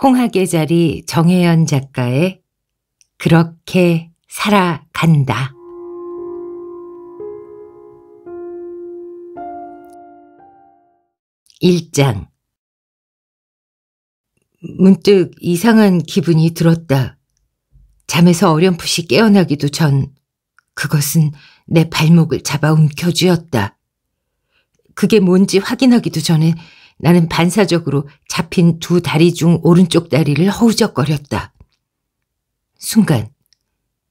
홍학의 자리 정혜연 작가의 그렇게 살아간다. 1장 문득 이상한 기분이 들었다. 잠에서 어렴풋이 깨어나기도 전 그것은 내 발목을 잡아 움켜쥐었다. 그게 뭔지 확인하기도 전에 나는 반사적으로 잡힌 두 다리 중 오른쪽 다리를 허우적거렸다. 순간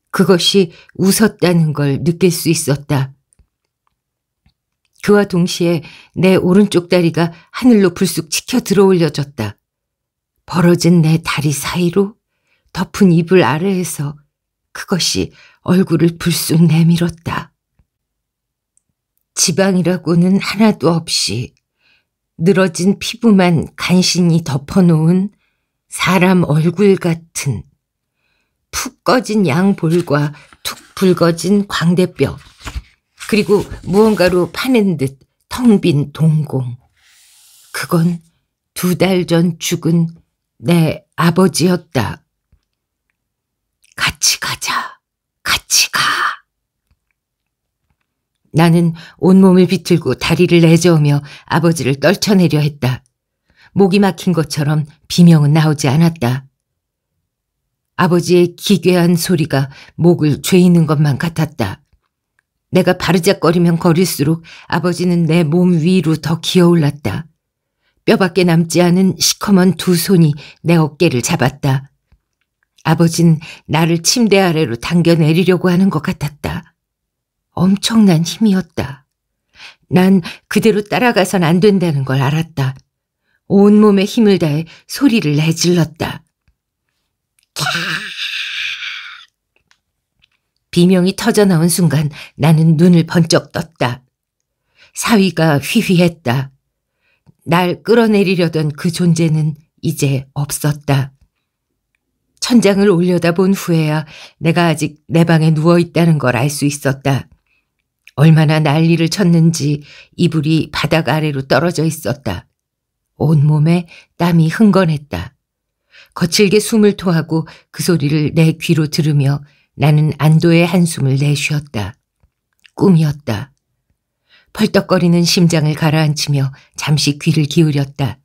그것이 웃었다는 걸 느낄 수 있었다. 그와 동시에 내 오른쪽 다리가 하늘로 불쑥 치켜 들어올려졌다. 벌어진 내 다리 사이로 덮은 이불 아래에서 그것이 얼굴을 불쑥 내밀었다. 지방이라고는 하나도 없이 늘어진 피부만 간신히 덮어놓은 사람 얼굴 같은 푹 꺼진 양볼과 툭 붉어진 광대뼈 그리고 무언가로 파낸 듯 텅 빈 동공 그건 두 달 전 죽은 내 아버지였다. 같이 가자. 같이 가. 나는 온몸을 비틀고 다리를 내저으며 아버지를 떨쳐내려 했다. 목이 막힌 것처럼 비명은 나오지 않았다. 아버지의 기괴한 소리가 목을 죄이는 것만 같았다. 내가 바르작거리면 거릴수록 아버지는 내 몸 위로 더 기어올랐다. 뼈밖에 남지 않은 시커먼 두 손이 내 어깨를 잡았다. 아버지는 나를 침대 아래로 당겨내리려고 하는 것 같았다. 엄청난 힘이었다. 난 그대로 따라가선 안 된다는 걸 알았다. 온몸에 힘을 다해 소리를 내질렀다. 캬! 비명이 터져나온 순간 나는 눈을 번쩍 떴다. 사위가 휘휘했다. 날 끌어내리려던 그 존재는 이제 없었다. 천장을 올려다본 후에야 내가 아직 내 방에 누워 있다는 걸 알 수 있었다. 얼마나 난리를 쳤는지 이불이 바닥 아래로 떨어져 있었다. 온몸에 땀이 흥건했다. 거칠게 숨을 토하고 그 소리를 내 귀로 들으며 나는 안도의 한숨을 내쉬었다. 꿈이었다. 펄떡거리는 심장을 가라앉히며 잠시 귀를 기울였다.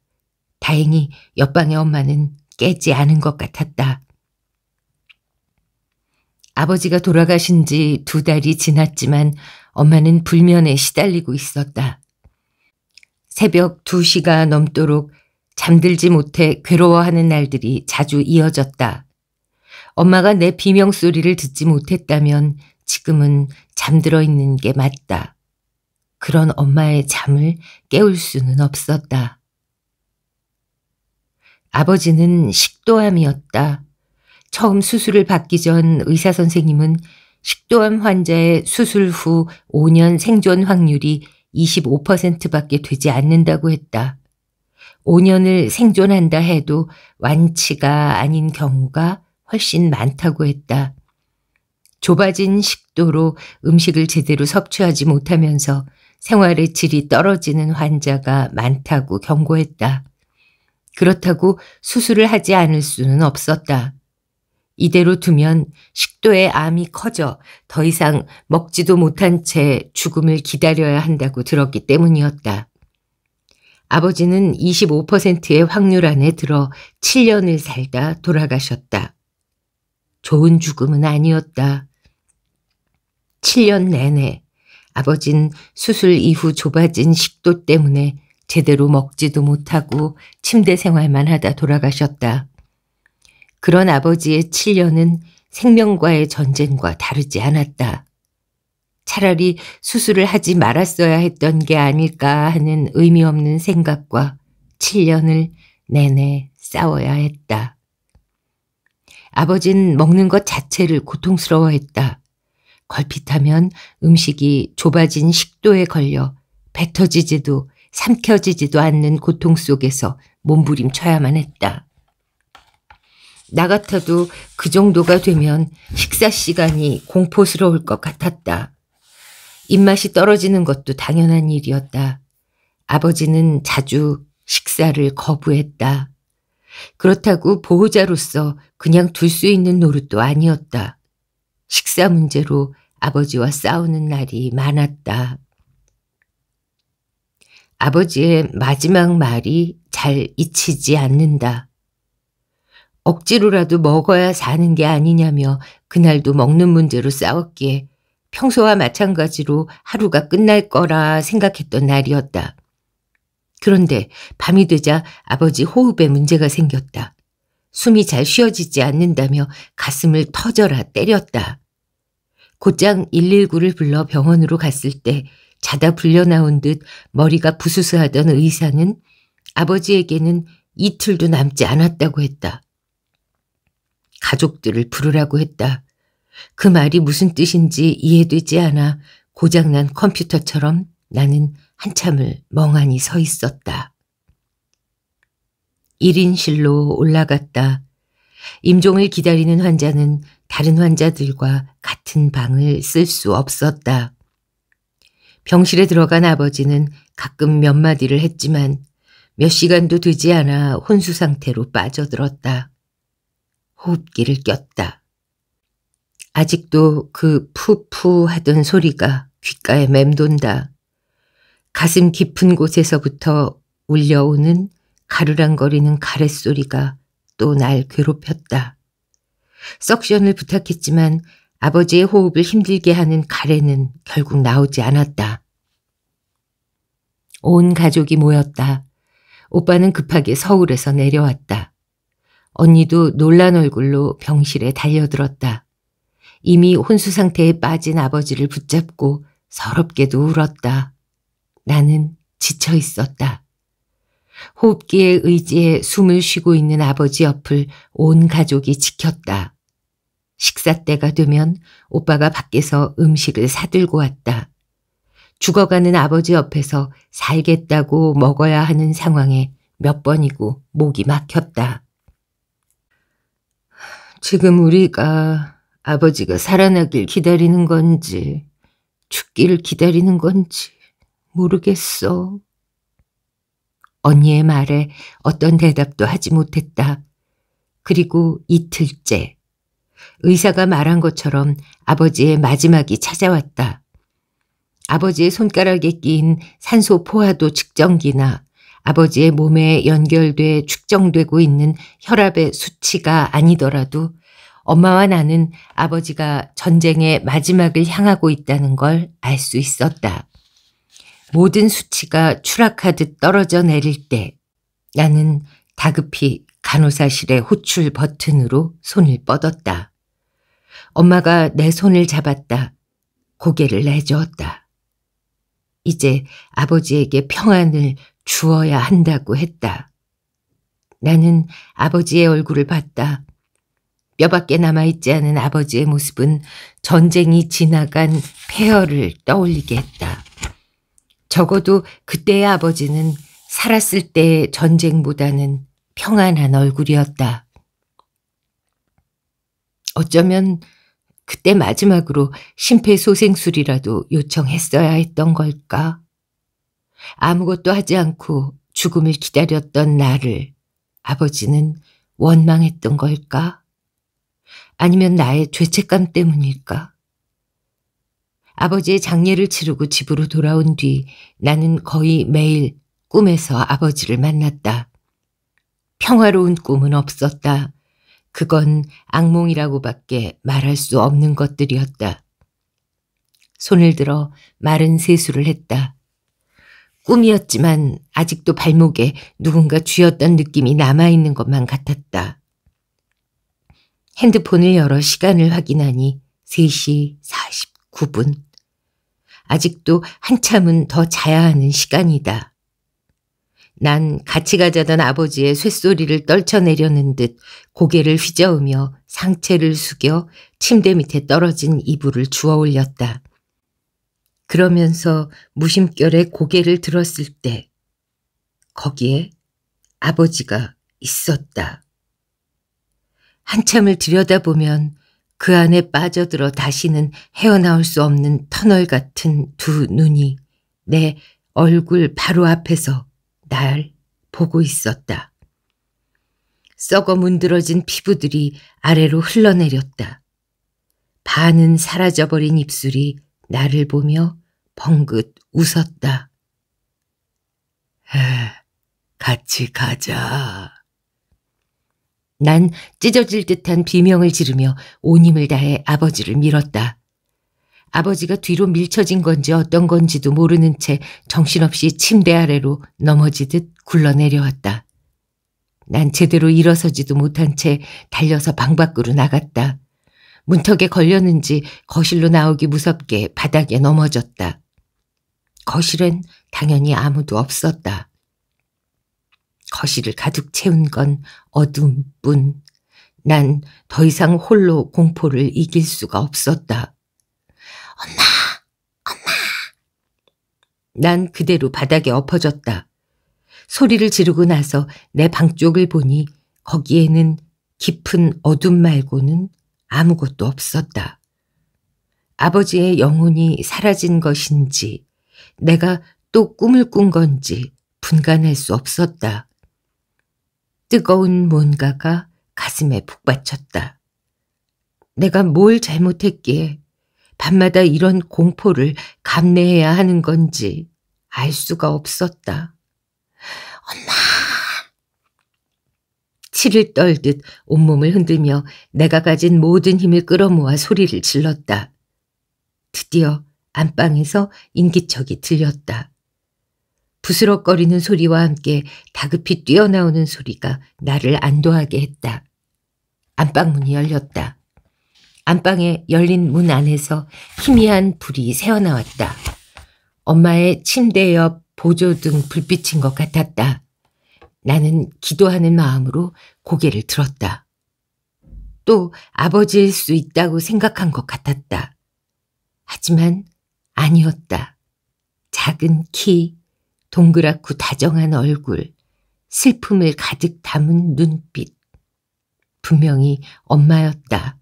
다행히 옆방의 엄마는 깨지 않은 것 같았다. 아버지가 돌아가신 지 두 달이 지났지만 엄마는 불면에 시달리고 있었다. 새벽 2시가 넘도록 잠들지 못해 괴로워하는 날들이 자주 이어졌다. 엄마가 내 비명소리를 듣지 못했다면 지금은 잠들어 있는 게 맞다. 그런 엄마의 잠을 깨울 수는 없었다. 아버지는 식도암이었다. 처음 수술을 받기 전 의사 선생님은 식도암 환자의 수술 후 5년 생존 확률이 25%밖에 되지 않는다고 했다. 5년을 생존한다 해도 완치가 아닌 경우가 훨씬 많다고 했다. 좁아진 식도로 음식을 제대로 섭취하지 못하면서 생활의 질이 떨어지는 환자가 많다고 경고했다. 그렇다고 수술을 하지 않을 수는 없었다. 이대로 두면 식도에 암이 커져 더 이상 먹지도 못한 채 죽음을 기다려야 한다고 들었기 때문이었다. 아버지는 25%의 확률 안에 들어 7년을 살다 돌아가셨다. 좋은 죽음은 아니었다. 7년 내내 아버진 수술 이후 좁아진 식도 때문에 제대로 먹지도 못하고 침대 생활만 하다 돌아가셨다. 그런 아버지의 7년은 생명과의 전쟁과 다르지 않았다. 차라리 수술을 하지 말았어야 했던 게 아닐까 하는 의미 없는 생각과 7년을 내내 싸워야 했다. 아버지는 먹는 것 자체를 고통스러워했다. 걸핏하면 음식이 좁아진 식도에 걸려 뱉어지지도 삼켜지지도 않는 고통 속에서 몸부림쳐야만 했다. 나 같아도 그 정도가 되면 식사 시간이 공포스러울 것 같았다. 입맛이 떨어지는 것도 당연한 일이었다. 아버지는 자주 식사를 거부했다. 그렇다고 보호자로서 그냥 둘 수 있는 노릇도 아니었다. 식사 문제로 아버지와 싸우는 날이 많았다. 아버지의 마지막 말이 잘 잊히지 않는다. 억지로라도 먹어야 사는 게 아니냐며 그날도 먹는 문제로 싸웠기에 평소와 마찬가지로 하루가 끝날 거라 생각했던 날이었다. 그런데 밤이 되자 아버지 호흡에 문제가 생겼다. 숨이 잘 쉬어지지 않는다며 가슴을 터져라 때렸다. 곧장 119를 불러 병원으로 갔을 때 자다 불려나온 듯 머리가 부스스하던 의사는 아버지에게는 이틀도 남지 않았다고 했다. 가족들을 부르라고 했다. 그 말이 무슨 뜻인지 이해되지 않아 고장난 컴퓨터처럼 나는 한참을 멍하니 서 있었다. 1인실로 올라갔다. 임종을 기다리는 환자는 다른 환자들과 같은 방을 쓸 수 없었다. 병실에 들어간 아버지는 가끔 몇 마디를 했지만 몇 시간도 되지 않아 혼수 상태로 빠져들었다. 호흡기를 꼈다. 아직도 그 푸푸 하던 소리가 귓가에 맴돈다. 가슴 깊은 곳에서부터 울려오는 가루랑거리는 가래소리가 또 날 괴롭혔다. 석션을 부탁했지만 아버지의 호흡을 힘들게 하는 가래는 결국 나오지 않았다. 온 가족이 모였다. 오빠는 급하게 서울에서 내려왔다. 언니도 놀란 얼굴로 병실에 달려들었다. 이미 혼수 상태에 빠진 아버지를 붙잡고 서럽게도 울었다. 나는 지쳐 있었다. 호흡기의의지에 숨을 쉬고 있는 아버지 옆을 온 가족이 지켰다. 식사 때가 되면 오빠가 밖에서 음식을 사들고 왔다. 죽어가는 아버지 옆에서 살겠다고 먹어야 하는 상황에 몇 번이고 목이 막혔다. 지금 우리가 아버지가 살아나길 기다리는 건지 죽기를 기다리는 건지 모르겠어. 언니의 말에 어떤 대답도 하지 못했다. 그리고 이틀째 의사가 말한 것처럼 아버지의 마지막이 찾아왔다. 아버지의 손가락에 낀 산소 포화도 측정기나 아버지의 몸에 연결돼 측정되고 있는 혈압의 수치가 아니더라도 엄마와 나는 아버지가 전쟁의 마지막을 향하고 있다는 걸 알 수 있었다. 모든 수치가 추락하듯 떨어져 내릴 때 나는 다급히 간호사실의 호출 버튼으로 손을 뻗었다. 엄마가 내 손을 잡았다. 고개를 내저었다. 이제 아버지에게 평안을 주어야 한다고 했다. 나는 아버지의 얼굴을 봤다. 뼈밖에 남아있지 않은 아버지의 모습은 전쟁이 지나간 폐허를 떠올리게 했다. 적어도 그때의 아버지는 살았을 때의 전쟁보다는 평안한 얼굴이었다. 어쩌면 그때 마지막으로 심폐소생술이라도 요청했어야 했던 걸까? 아무것도 하지 않고 죽음을 기다렸던 나를 아버지는 원망했던 걸까? 아니면 나의 죄책감 때문일까? 아버지의 장례를 치르고 집으로 돌아온 뒤 나는 거의 매일 꿈에서 아버지를 만났다. 평화로운 꿈은 없었다. 그건 악몽이라고밖에 말할 수 없는 것들이었다. 손을 들어 마른 세수를 했다. 꿈이었지만 아직도 발목에 누군가 쥐었던 느낌이 남아있는 것만 같았다. 핸드폰을 열어 시간을 확인하니 3시 49분. 아직도 한참은 더 자야 하는 시간이다. 난 같이 가자던 아버지의 쇳소리를 떨쳐내려는 듯 고개를 휘저으며 상체를 숙여 침대 밑에 떨어진 이불을 주워 올렸다. 그러면서 무심결에 고개를 들었을 때 거기에 아버지가 있었다. 한참을 들여다보면 그 안에 빠져들어 다시는 헤어나올 수 없는 터널 같은 두 눈이 내 얼굴 바로 앞에서 날 보고 있었다. 썩어 문드러진 피부들이 아래로 흘러내렸다. 반은 사라져버린 입술이 나를 보며 펑긋 웃었다. 에, 같이 가자. 난 찢어질 듯한 비명을 지르며 온 힘을 다해 아버지를 밀었다. 아버지가 뒤로 밀쳐진 건지 어떤 건지도 모르는 채 정신없이 침대 아래로 넘어지듯 굴러내려왔다. 난 제대로 일어서지도 못한 채 달려서 방 밖으로 나갔다. 문턱에 걸렸는지 거실로 나오기 무섭게 바닥에 넘어졌다. 거실엔 당연히 아무도 없었다. 거실을 가득 채운 건 어둠뿐. 난 더 이상 홀로 공포를 이길 수가 없었다. 엄마! 엄마! 난 그대로 바닥에 엎어졌다. 소리를 지르고 나서 내 방 쪽을 보니 거기에는 깊은 어둠 말고는 아무것도 없었다. 아버지의 영혼이 사라진 것인지 내가 또 꿈을 꾼 건지 분간할 수 없었다. 뜨거운 뭔가가 가슴에 북받쳤다. 내가 뭘 잘못했기에 밤마다 이런 공포를 감내해야 하는 건지 알 수가 없었다. 엄마! 치를 떨듯 온몸을 흔들며 내가 가진 모든 힘을 끌어모아 소리를 질렀다. 드디어 안방에서 인기척이 들렸다. 부스럭거리는 소리와 함께 다급히 뛰어나오는 소리가 나를 안도하게 했다. 안방 문이 열렸다. 안방에 열린 문 안에서 희미한 불이 새어나왔다. 엄마의 침대 옆 보조등 불빛인 것 같았다. 나는 기도하는 마음으로 고개를 들었다. 또 아버지일 수 있다고 생각한 것 같았다. 하지만 아니었다. 작은 키, 동그랗고 다정한 얼굴, 슬픔을 가득 담은 눈빛. 분명히 엄마였다.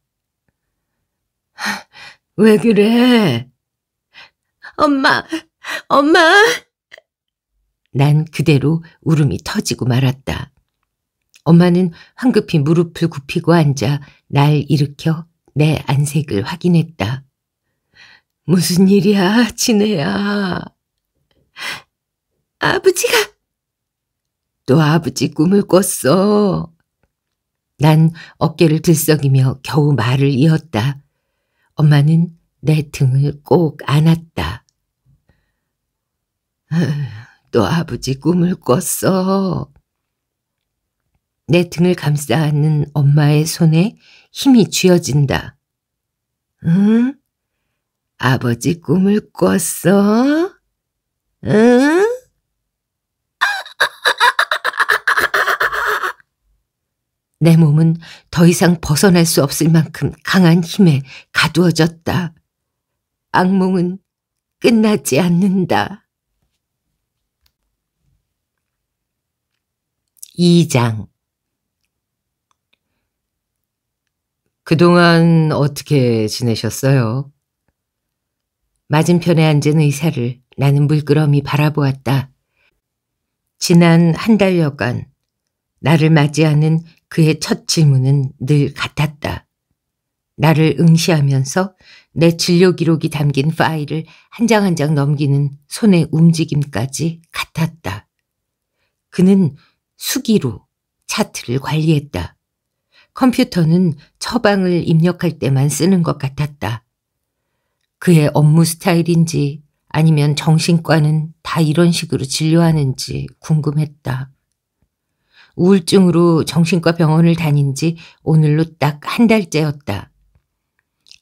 왜 그래? 엄마, 엄마! 난 그대로 울음이 터지고 말았다. 엄마는 황급히 무릎을 굽히고 앉아 날 일으켜 내 안색을 확인했다. 무슨 일이야, 진혜야? 아버지가 또 아버지 꿈을 꿨어. 난 어깨를 들썩이며 겨우 말을 이었다. 엄마는 내 등을 꼭 안았다. 또 아버지 꿈을 꿨어. 내 등을 감싸 안는 엄마의 손에 힘이 쥐어진다. 응? 아버지 꿈을 꿨어? 응? 내 몸은 더 이상 벗어날 수 없을 만큼 강한 힘에 가두어졌다. 악몽은 끝나지 않는다. 2장 그동안 어떻게 지내셨어요? 맞은편에 앉은 의사를 나는 물끄러미 바라보았다. 지난 한 달여간 나를 맞이하는 그의 첫 질문은 늘 같았다. 나를 응시하면서 내 진료 기록이 담긴 파일을 한 장 한 장 넘기는 손의 움직임까지 같았다. 그는 수기로 차트를 관리했다. 컴퓨터는 처방을 입력할 때만 쓰는 것 같았다. 그의 업무 스타일인지 아니면 정신과는 다 이런 식으로 진료하는지 궁금했다. 우울증으로 정신과 병원을 다닌 지 오늘로 딱 한 달째였다.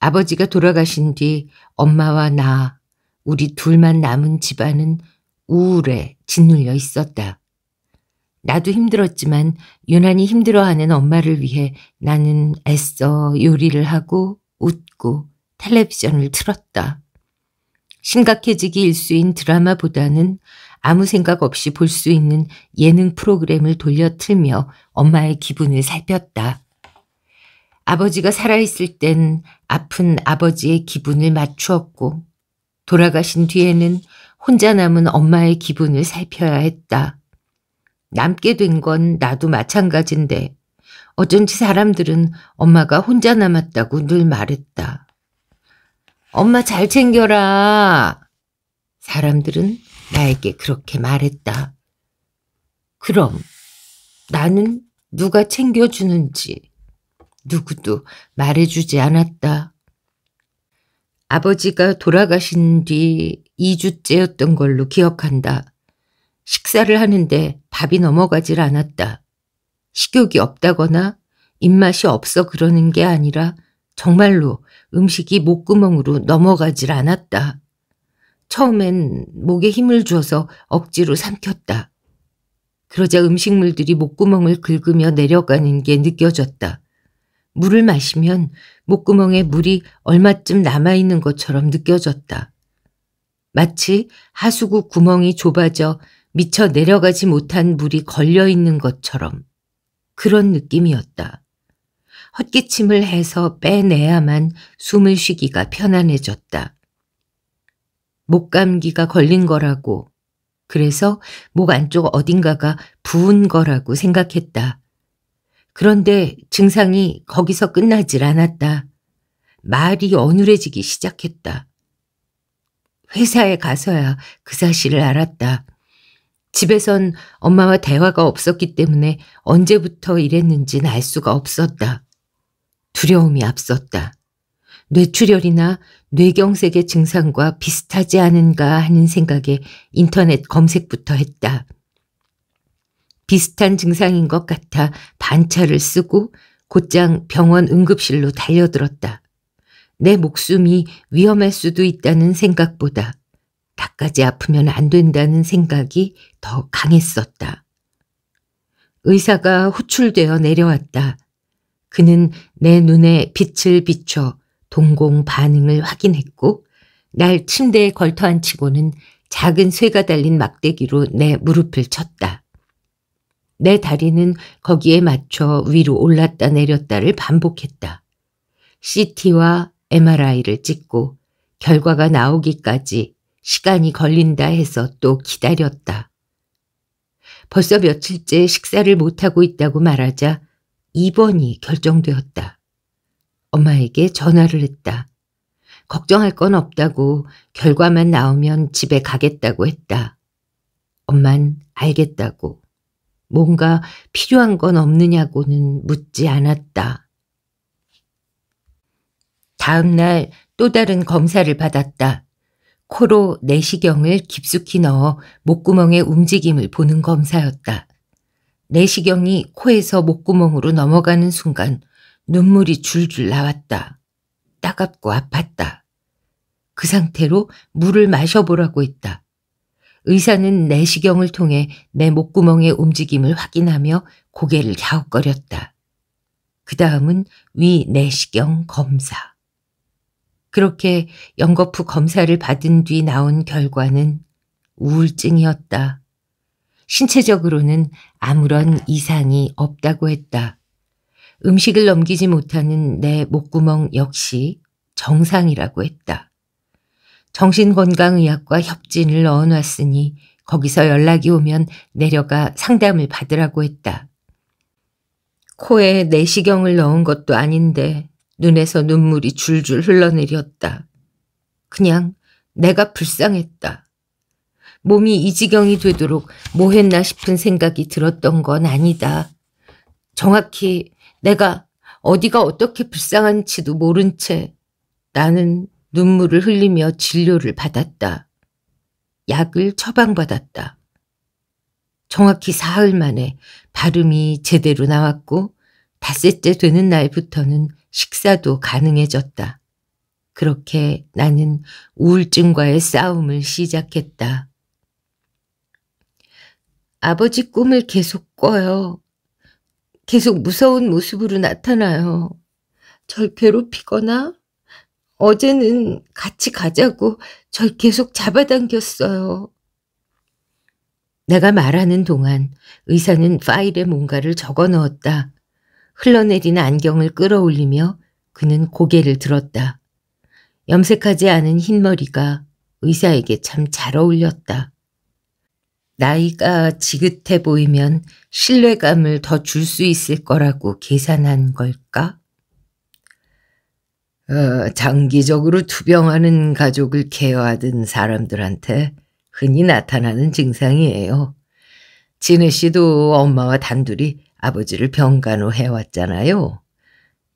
아버지가 돌아가신 뒤 엄마와 나, 우리 둘만 남은 집안은 우울에 짓눌려 있었다. 나도 힘들었지만 유난히 힘들어하는 엄마를 위해 나는 애써 요리를 하고 웃고 텔레비전을 틀었다. 심각해지기 일쑤인 드라마보다는 아무 생각 없이 볼 수 있는 예능 프로그램을 돌려 틀며 엄마의 기분을 살폈다. 아버지가 살아있을 땐 아픈 아버지의 기분을 맞추었고 돌아가신 뒤에는 혼자 남은 엄마의 기분을 살펴야 했다. 남게 된 건 나도 마찬가지인데 어쩐지 사람들은 엄마가 혼자 남았다고 늘 말했다. 엄마 잘 챙겨라. 사람들은 나에게 그렇게 말했다. 그럼 나는 누가 챙겨주는지 누구도 말해주지 않았다. 아버지가 돌아가신 뒤 2주째였던 걸로 기억한다. 식사를 하는데 밥이 넘어가질 않았다. 식욕이 없다거나 입맛이 없어 그러는 게 아니라 정말로 음식이 목구멍으로 넘어가질 않았다. 처음엔 목에 힘을 주어서 억지로 삼켰다. 그러자 음식물들이 목구멍을 긁으며 내려가는 게 느껴졌다. 물을 마시면 목구멍에 물이 얼마쯤 남아있는 것처럼 느껴졌다. 마치 하수구 구멍이 좁아져 미쳐 내려가지 못한 물이 걸려있는 것처럼 그런 느낌이었다. 헛기침을 해서 빼내야만 숨을 쉬기가 편안해졌다. 목감기가 걸린 거라고 그래서 목 안쪽 어딘가가 부은 거라고 생각했다. 그런데 증상이 거기서 끝나질 않았다. 말이 어눌해지기 시작했다. 회사에 가서야 그 사실을 알았다. 집에선 엄마와 대화가 없었기 때문에 언제부터 이랬는지알 수가 없었다. 두려움이 앞섰다. 뇌출혈이나 뇌경색의 증상과 비슷하지 않은가 하는 생각에 인터넷 검색부터 했다. 비슷한 증상인 것 같아 반차를 쓰고 곧장 병원 응급실로 달려들었다. 내 목숨이 위험할 수도 있다는 생각보다 나까지 아프면 안 된다는 생각이 더 강했었다. 의사가 호출되어 내려왔다. 그는 내 눈에 빛을 비춰 동공 반응을 확인했고 날 침대에 걸터앉히고는 작은 쇠가 달린 막대기로 내 무릎을 쳤다. 내 다리는 거기에 맞춰 위로 올랐다 내렸다를 반복했다. CT와 MRI를 찍고 결과가 나오기까지 시간이 걸린다 해서 또 기다렸다. 벌써 며칠째 식사를 못하고 있다고 말하자 2번이 결정되었다. 엄마에게 전화를 했다. 걱정할 건 없다고 결과만 나오면 집에 가겠다고 했다. 엄만 알겠다고. 뭔가 필요한 건 없느냐고는 묻지 않았다. 다음 날 또 다른 검사를 받았다. 코로 내시경을 깊숙이 넣어 목구멍의 움직임을 보는 검사였다. 내시경이 코에서 목구멍으로 넘어가는 순간 눈물이 줄줄 나왔다. 따갑고 아팠다. 그 상태로 물을 마셔보라고 했다. 의사는 내시경을 통해 내 목구멍의 움직임을 확인하며 고개를 갸웃거렸다. 그 다음은 위 내시경 검사. 그렇게 연거푸 검사를 받은 뒤 나온 결과는 우울증이었다. 신체적으로는 아무런 이상이 없다고 했다. 음식을 넘기지 못하는 내 목구멍 역시 정상이라고 했다. 정신건강의학과 협진을 넣어놨으니 거기서 연락이 오면 내려가 상담을 받으라고 했다. 코에 내시경을 넣은 것도 아닌데 눈에서 눈물이 줄줄 흘러내렸다. 그냥 내가 불쌍했다. 몸이 이 지경이 되도록 뭐 했나 싶은 생각이 들었던 건 아니다. 정확히 내가 어디가 어떻게 불쌍한지도 모른 채 나는 눈물을 흘리며 진료를 받았다. 약을 처방받았다. 정확히 사흘 만에 발음이 제대로 나왔고 닷새째 되는 날부터는 식사도 가능해졌다. 그렇게 나는 우울증과의 싸움을 시작했다. 아버지 꿈을 계속 꿔요. 계속 무서운 모습으로 나타나요. 절 괴롭히거나 어제는 같이 가자고 절 계속 잡아당겼어요. 내가 말하는 동안 의사는 파일에 뭔가를 적어 넣었다. 흘러내린 안경을 끌어올리며 그는 고개를 들었다. 염색하지 않은 흰머리가 의사에게 참 잘 어울렸다. 나이가 지긋해 보이면 신뢰감을 더 줄 수 있을 거라고 계산한 걸까? 어, 장기적으로 투병하는 가족을 케어하던 사람들한테 흔히 나타나는 증상이에요. 진혜 씨도 엄마와 단둘이 아버지를 병간호 해왔잖아요.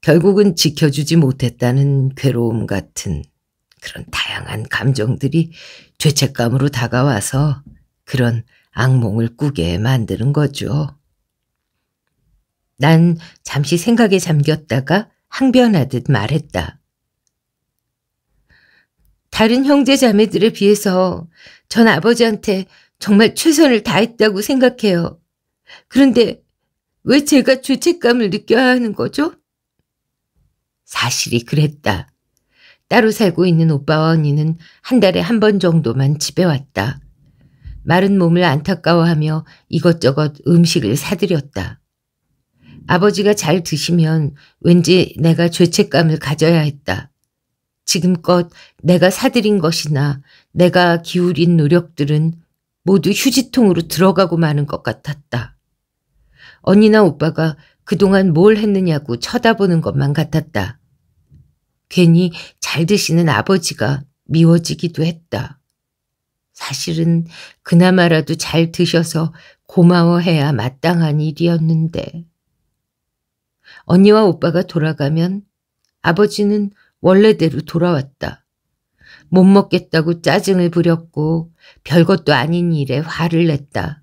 결국은 지켜주지 못했다는 괴로움 같은 그런 다양한 감정들이 죄책감으로 다가와서 그런 악몽을 꾸게 만드는 거죠. 난 잠시 생각에 잠겼다가 항변하듯 말했다. 다른 형제 자매들에 비해서 전 아버지한테 정말 최선을 다했다고 생각해요. 그런데 왜 제가 죄책감을 느껴야 하는 거죠? 사실이 그랬다. 따로 살고 있는 오빠와 언니는 한 달에 한 번 정도만 집에 왔다. 마른 몸을 안타까워하며 이것저것 음식을 사들였다. 아버지가 잘 드시면 왠지 내가 죄책감을 가져야 했다. 지금껏 내가 사들인 것이나 내가 기울인 노력들은 모두 휴지통으로 들어가고 마는 것 같았다. 언니나 오빠가 그동안 뭘 했느냐고 쳐다보는 것만 같았다. 괜히 잘 드시는 아버지가 미워지기도 했다. 사실은 그나마라도 잘 드셔서 고마워해야 마땅한 일이었는데. 언니와 오빠가 돌아가면 아버지는 원래대로 돌아왔다. 못 먹겠다고 짜증을 부렸고 별것도 아닌 일에 화를 냈다.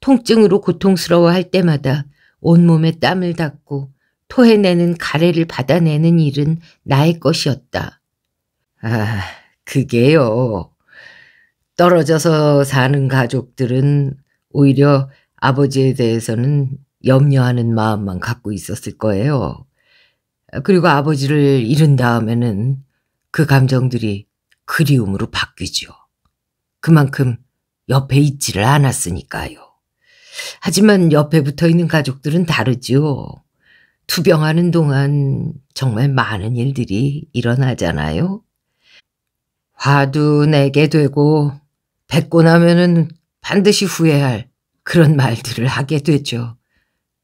통증으로 고통스러워할 때마다 온몸에 땀을 닦고 토해내는 가래를 받아내는 일은 나의 것이었다. 아, 그게요. 떨어져서 사는 가족들은 오히려 아버지에 대해서는 염려하는 마음만 갖고 있었을 거예요. 그리고 아버지를 잃은 다음에는 그 감정들이 그리움으로 바뀌죠. 그만큼 옆에 있지를 않았으니까요. 하지만 옆에 붙어 있는 가족들은 다르지요. 투병하는 동안 정말 많은 일들이 일어나잖아요. 화도 내게 되고 뱉고 나면은 반드시 후회할 그런 말들을 하게 되죠.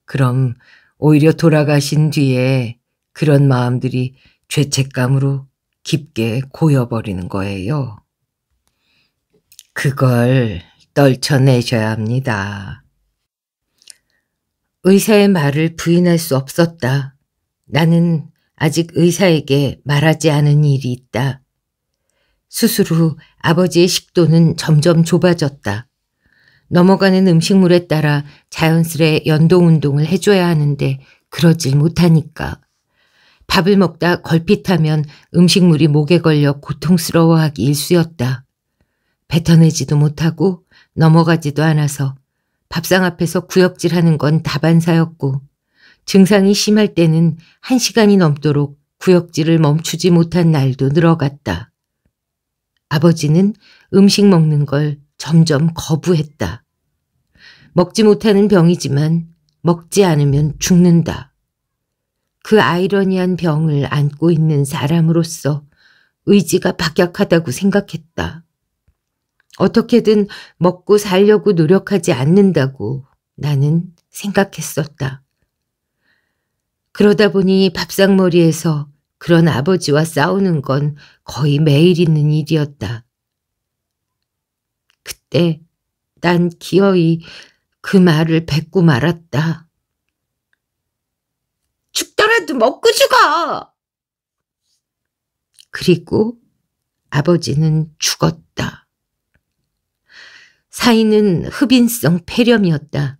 그럼 오히려 돌아가신 뒤에 그런 마음들이 죄책감으로 깊게 고여버리는 거예요. 그걸 떨쳐내셔야 합니다. 의사의 말을 부인할 수 없었다. 나는 아직 의사에게 말하지 않은 일이 있다. 수술 후 아버지의 식도는 점점 좁아졌다. 넘어가는 음식물에 따라 자연스레 연동 운동을 해줘야 하는데 그러질 못하니까. 밥을 먹다 걸핏하면 음식물이 목에 걸려 고통스러워하기 일쑤였다. 뱉어내지도 못하고 넘어가지도 않아서 밥상 앞에서 구역질하는 건 다반사였고 증상이 심할 때는 한시간이 넘도록 구역질을 멈추지 못한 날도 늘어갔다. 아버지는 음식 먹는 걸 점점 거부했다. 먹지 못하는 병이지만 먹지 않으면 죽는다. 그 아이러니한 병을 안고 있는 사람으로서 의지가 박약하다고 생각했다. 어떻게든 먹고 살려고 노력하지 않는다고 나는 생각했었다. 그러다 보니 밥상머리에서 그런 아버지와 싸우는 건 거의 매일 있는 일이었다. 그때 난 기어이 그 말을 뱉고 말았다. 죽더라도 먹고 죽어! 그리고 아버지는 죽었다. 사인은 흡인성 폐렴이었다.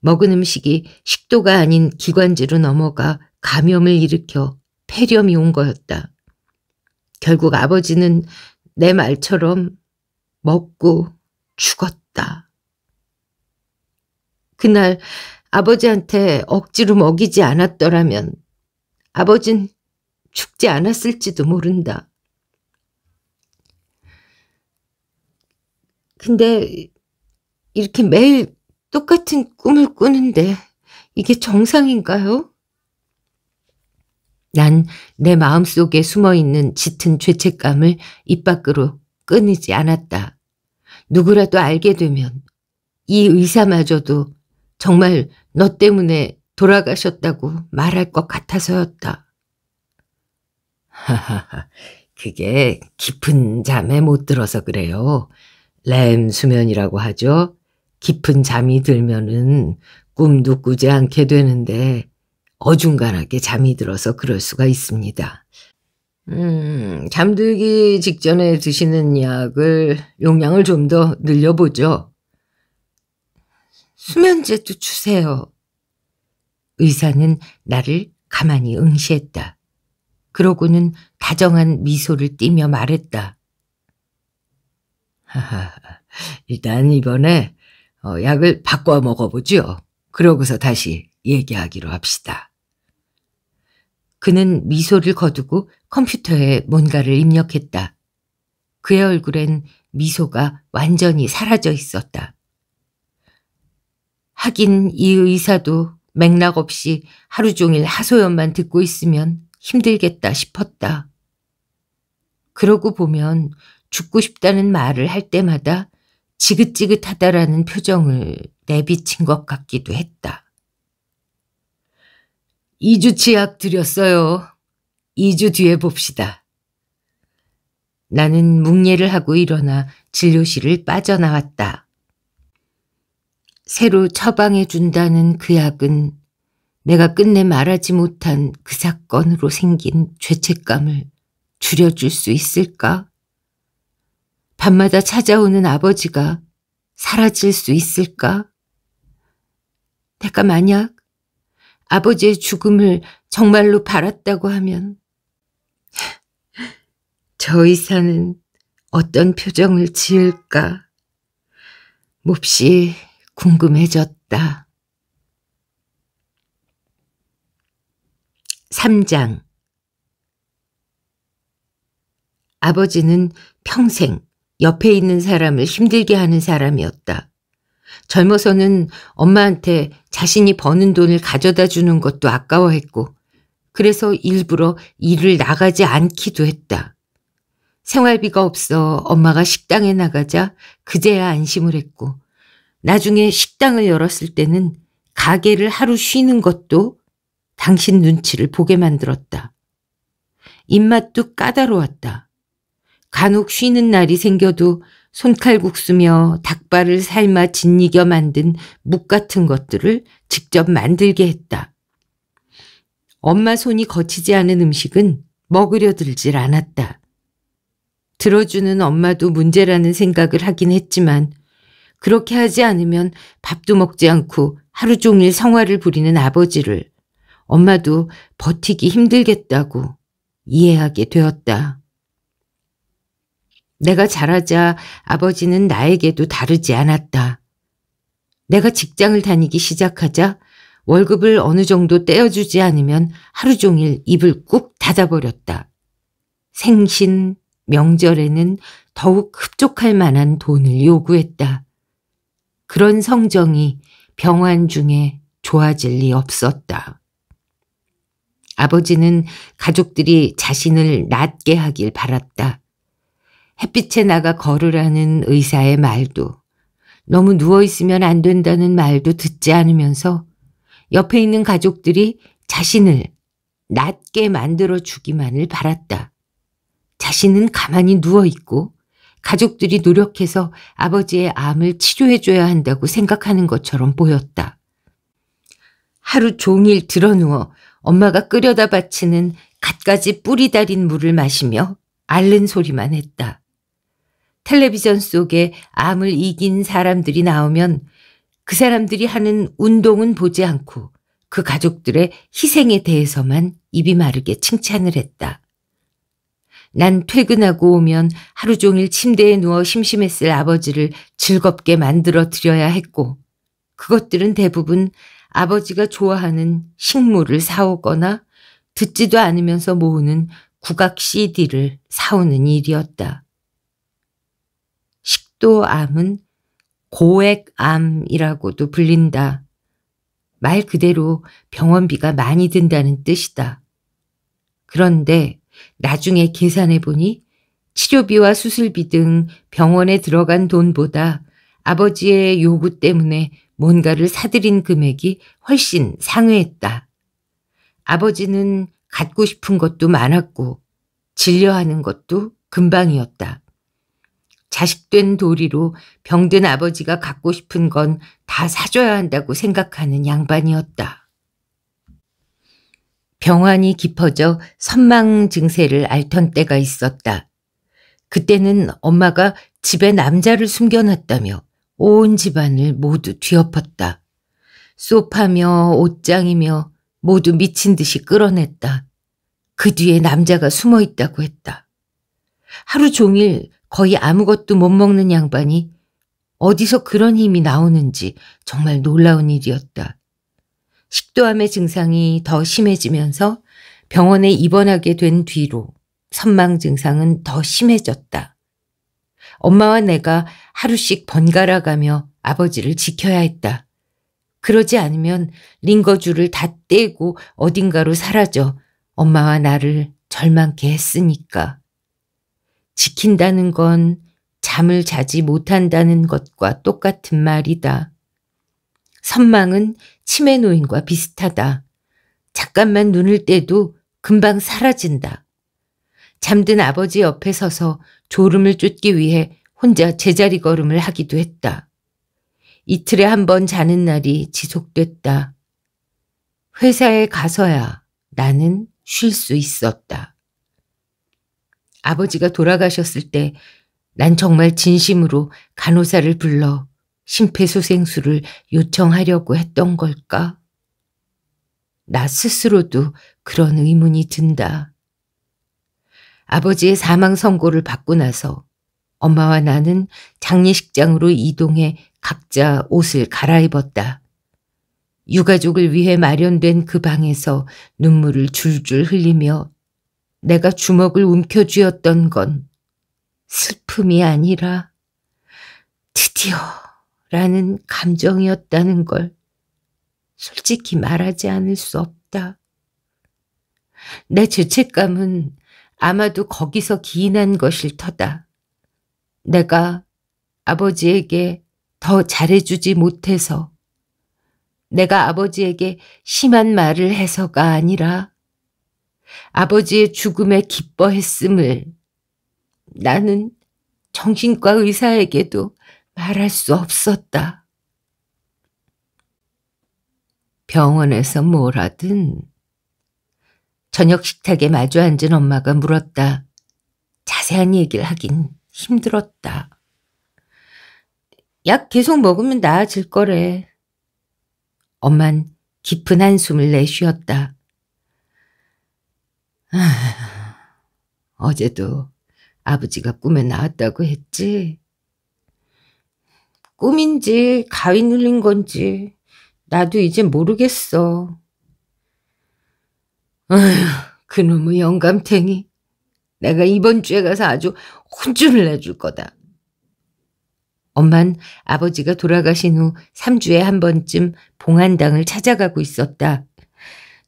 먹은 음식이 식도가 아닌 기관지로 넘어가 감염을 일으켜 폐렴이 온 거였다. 결국 아버지는 내 말처럼 먹고 죽었다. 그날 아버지한테 억지로 먹이지 않았더라면 아버진 죽지 않았을지도 모른다. 근데 이렇게 매일 똑같은 꿈을 꾸는데 이게 정상인가요? 난내 마음속에 숨어있는 짙은 죄책감을 입 밖으로 끊이지 않았다. 누구라도 알게 되면 이 의사마저도 정말 너 때문에 돌아가셨다고 말할 것 같아서였다. 하하하, 그게 깊은 잠에 못 들어서 그래요. 램 수면이라고 하죠. 깊은 잠이 들면은 꿈도 꾸지 않게 되는데 어중간하게 잠이 들어서 그럴 수가 있습니다. 음, 잠들기 직전에 드시는 약을 용량을 좀 더 늘려보죠. 수면제도 주세요. 의사는 나를 가만히 응시했다. 그러고는 다정한 미소를 띠며 말했다. 하하, 일단 이번에 어, 약을 바꿔 먹어보지요. 그러고서 다시 얘기하기로 합시다. 그는 미소를 거두고 컴퓨터에 뭔가를 입력했다. 그의 얼굴엔 미소가 완전히 사라져 있었다. 하긴 이 의사도 맥락 없이 하루 종일 하소연만 듣고 있으면 힘들겠다 싶었다. 그러고 보면 죽고 싶다는 말을 할 때마다 지긋지긋하다라는 표정을 내비친 것 같기도 했다. 2주치 약 드렸어요. 2주 뒤에 봅시다. 나는 묵례를 하고 일어나 진료실을 빠져나왔다. 새로 처방해 준다는 그 약은 내가 끝내 말하지 못한 그 사건으로 생긴 죄책감을 줄여줄 수 있을까? 밤마다 찾아오는 아버지가 사라질 수 있을까? 내가 만약 아버지의 죽음을 정말로 바랐다고 하면 저 의사는 어떤 표정을 지을까 몹시 궁금해졌다. 3장 아버지는 평생 옆에 있는 사람을 힘들게 하는 사람이었다. 젊어서는 엄마한테 자신이 버는 돈을 가져다 주는 것도 아까워했고 그래서 일부러 일을 나가지 않기도 했다. 생활비가 없어 엄마가 식당에 나가자 그제야 안심을 했고 나중에 식당을 열었을 때는 가게를 하루 쉬는 것도 당신 눈치를 보게 만들었다. 입맛도 까다로웠다. 간혹 쉬는 날이 생겨도 손칼국수며 닭발을 삶아 짓이겨 만든 묵 같은 것들을 직접 만들게 했다. 엄마 손이 거치지 않은 음식은 먹으려 들질 않았다. 들어주는 엄마도 문제라는 생각을 하긴 했지만 그렇게 하지 않으면 밥도 먹지 않고 하루 종일 성화를 부리는 아버지를 엄마도 버티기 힘들겠다고 이해하게 되었다. 내가 자라자 아버지는 나에게도 다르지 않았다. 내가 직장을 다니기 시작하자 월급을 어느 정도 떼어주지 않으면 하루 종일 입을 꾹 닫아버렸다. 생신, 명절에는 더욱 흡족할 만한 돈을 요구했다. 그런 성정이 병환 중에 좋아질 리 없었다. 아버지는 가족들이 자신을 낫게 하길 바랐다. 햇빛에 나가 걸으라는 의사의 말도 너무 누워있으면 안 된다는 말도 듣지 않으면서 옆에 있는 가족들이 자신을 낮게 만들어 주기만을 바랐다. 자신은 가만히 누워있고 가족들이 노력해서 아버지의 암을 치료해줘야 한다고 생각하는 것처럼 보였다. 하루 종일 드러누워 엄마가 끓여다 바치는 갖가지 뿌리 달인 물을 마시며 앓는 소리만 했다. 텔레비전 속에 암을 이긴 사람들이 나오면 그 사람들이 하는 운동은 보지 않고 그 가족들의 희생에 대해서만 입이 마르게 칭찬을 했다. 난 퇴근하고 오면 하루 종일 침대에 누워 심심했을 아버지를 즐겁게 만들어 드려야 했고, 그것들은 대부분 아버지가 좋아하는 식물을 사오거나 듣지도 않으면서 모으는 국악 CD를 사오는 일이었다. 식도암은 고액암이라고도 불린다. 말 그대로 병원비가 많이 든다는 뜻이다. 그런데 나중에 계산해 보니 치료비와 수술비 등 병원에 들어간 돈보다 아버지의 요구 때문에 뭔가를 사들인 금액이 훨씬 상회했다. 아버지는 갖고 싶은 것도 많았고 진료하는 것도 금방이었다. 자식된 도리로 병든 아버지가 갖고 싶은 건 다 사줘야 한다고 생각하는 양반이었다. 병환이 깊어져 선망 증세를 앓던 때가 있었다. 그때는 엄마가 집에 남자를 숨겨놨다며 온 집안을 모두 뒤엎었다. 소파며 옷장이며 모두 미친 듯이 끌어냈다. 그 뒤에 남자가 숨어 있다고 했다. 하루 종일 거의 아무것도 못 먹는 양반이 어디서 그런 힘이 나오는지 정말 놀라운 일이었다. 식도암의 증상이 더 심해지면서 병원에 입원하게 된 뒤로 선망 증상은 더 심해졌다. 엄마와 내가 하루씩 번갈아 가며 아버지를 지켜야 했다. 그러지 않으면 링거줄을 다 떼고 어딘가로 사라져 엄마와 나를 절망케 했으니까. 지킨다는 건 잠을 자지 못한다는 것과 똑같은 말이다. 선망은 치매 노인과 비슷하다. 잠깐만 눈을 떼도 금방 사라진다. 잠든 아버지 옆에 서서 졸음을 쫓기 위해 혼자 제자리 걸음을 하기도 했다. 이틀에 한 번 자는 날이 지속됐다. 회사에 가서야 나는 쉴 수 있었다. 아버지가 돌아가셨을 때 난 정말 진심으로 간호사를 불러 심폐소생술을 요청하려고 했던 걸까? 나 스스로도 그런 의문이 든다. 아버지의 사망 선고를 받고 나서 엄마와 나는 장례식장으로 이동해 각자 옷을 갈아입었다. 유가족을 위해 마련된 그 방에서 눈물을 줄줄 흘리며 내가 주먹을 움켜쥐었던 건 슬픔이 아니라 드디어 라는 감정이었다는 걸 솔직히 말하지 않을 수 없다. 내 죄책감은 아마도 거기서 기인한 것일 터다. 내가 아버지에게 더 잘해주지 못해서, 내가 아버지에게 심한 말을 해서가 아니라 아버지의 죽음에 기뻐했음을 나는 정신과 의사에게도 말할 수 없었다. 병원에서 뭘 하든 저녁 식탁에 마주 앉은 엄마가 물었다. 자세한 얘기를 하긴 힘들었다. 약 계속 먹으면 나아질 거래. 엄만 깊은 한숨을 내쉬었다. 어제도 아버지가 꿈에 나왔다고 했지? 꿈인지 가위 눌린 건지 나도 이제 모르겠어. 그놈의 영감탱이. 내가 이번 주에 가서 아주 혼쭐을 내줄 거다. 엄만 아버지가 돌아가신 후 3주에 한 번쯤 봉안당을 찾아가고 있었다.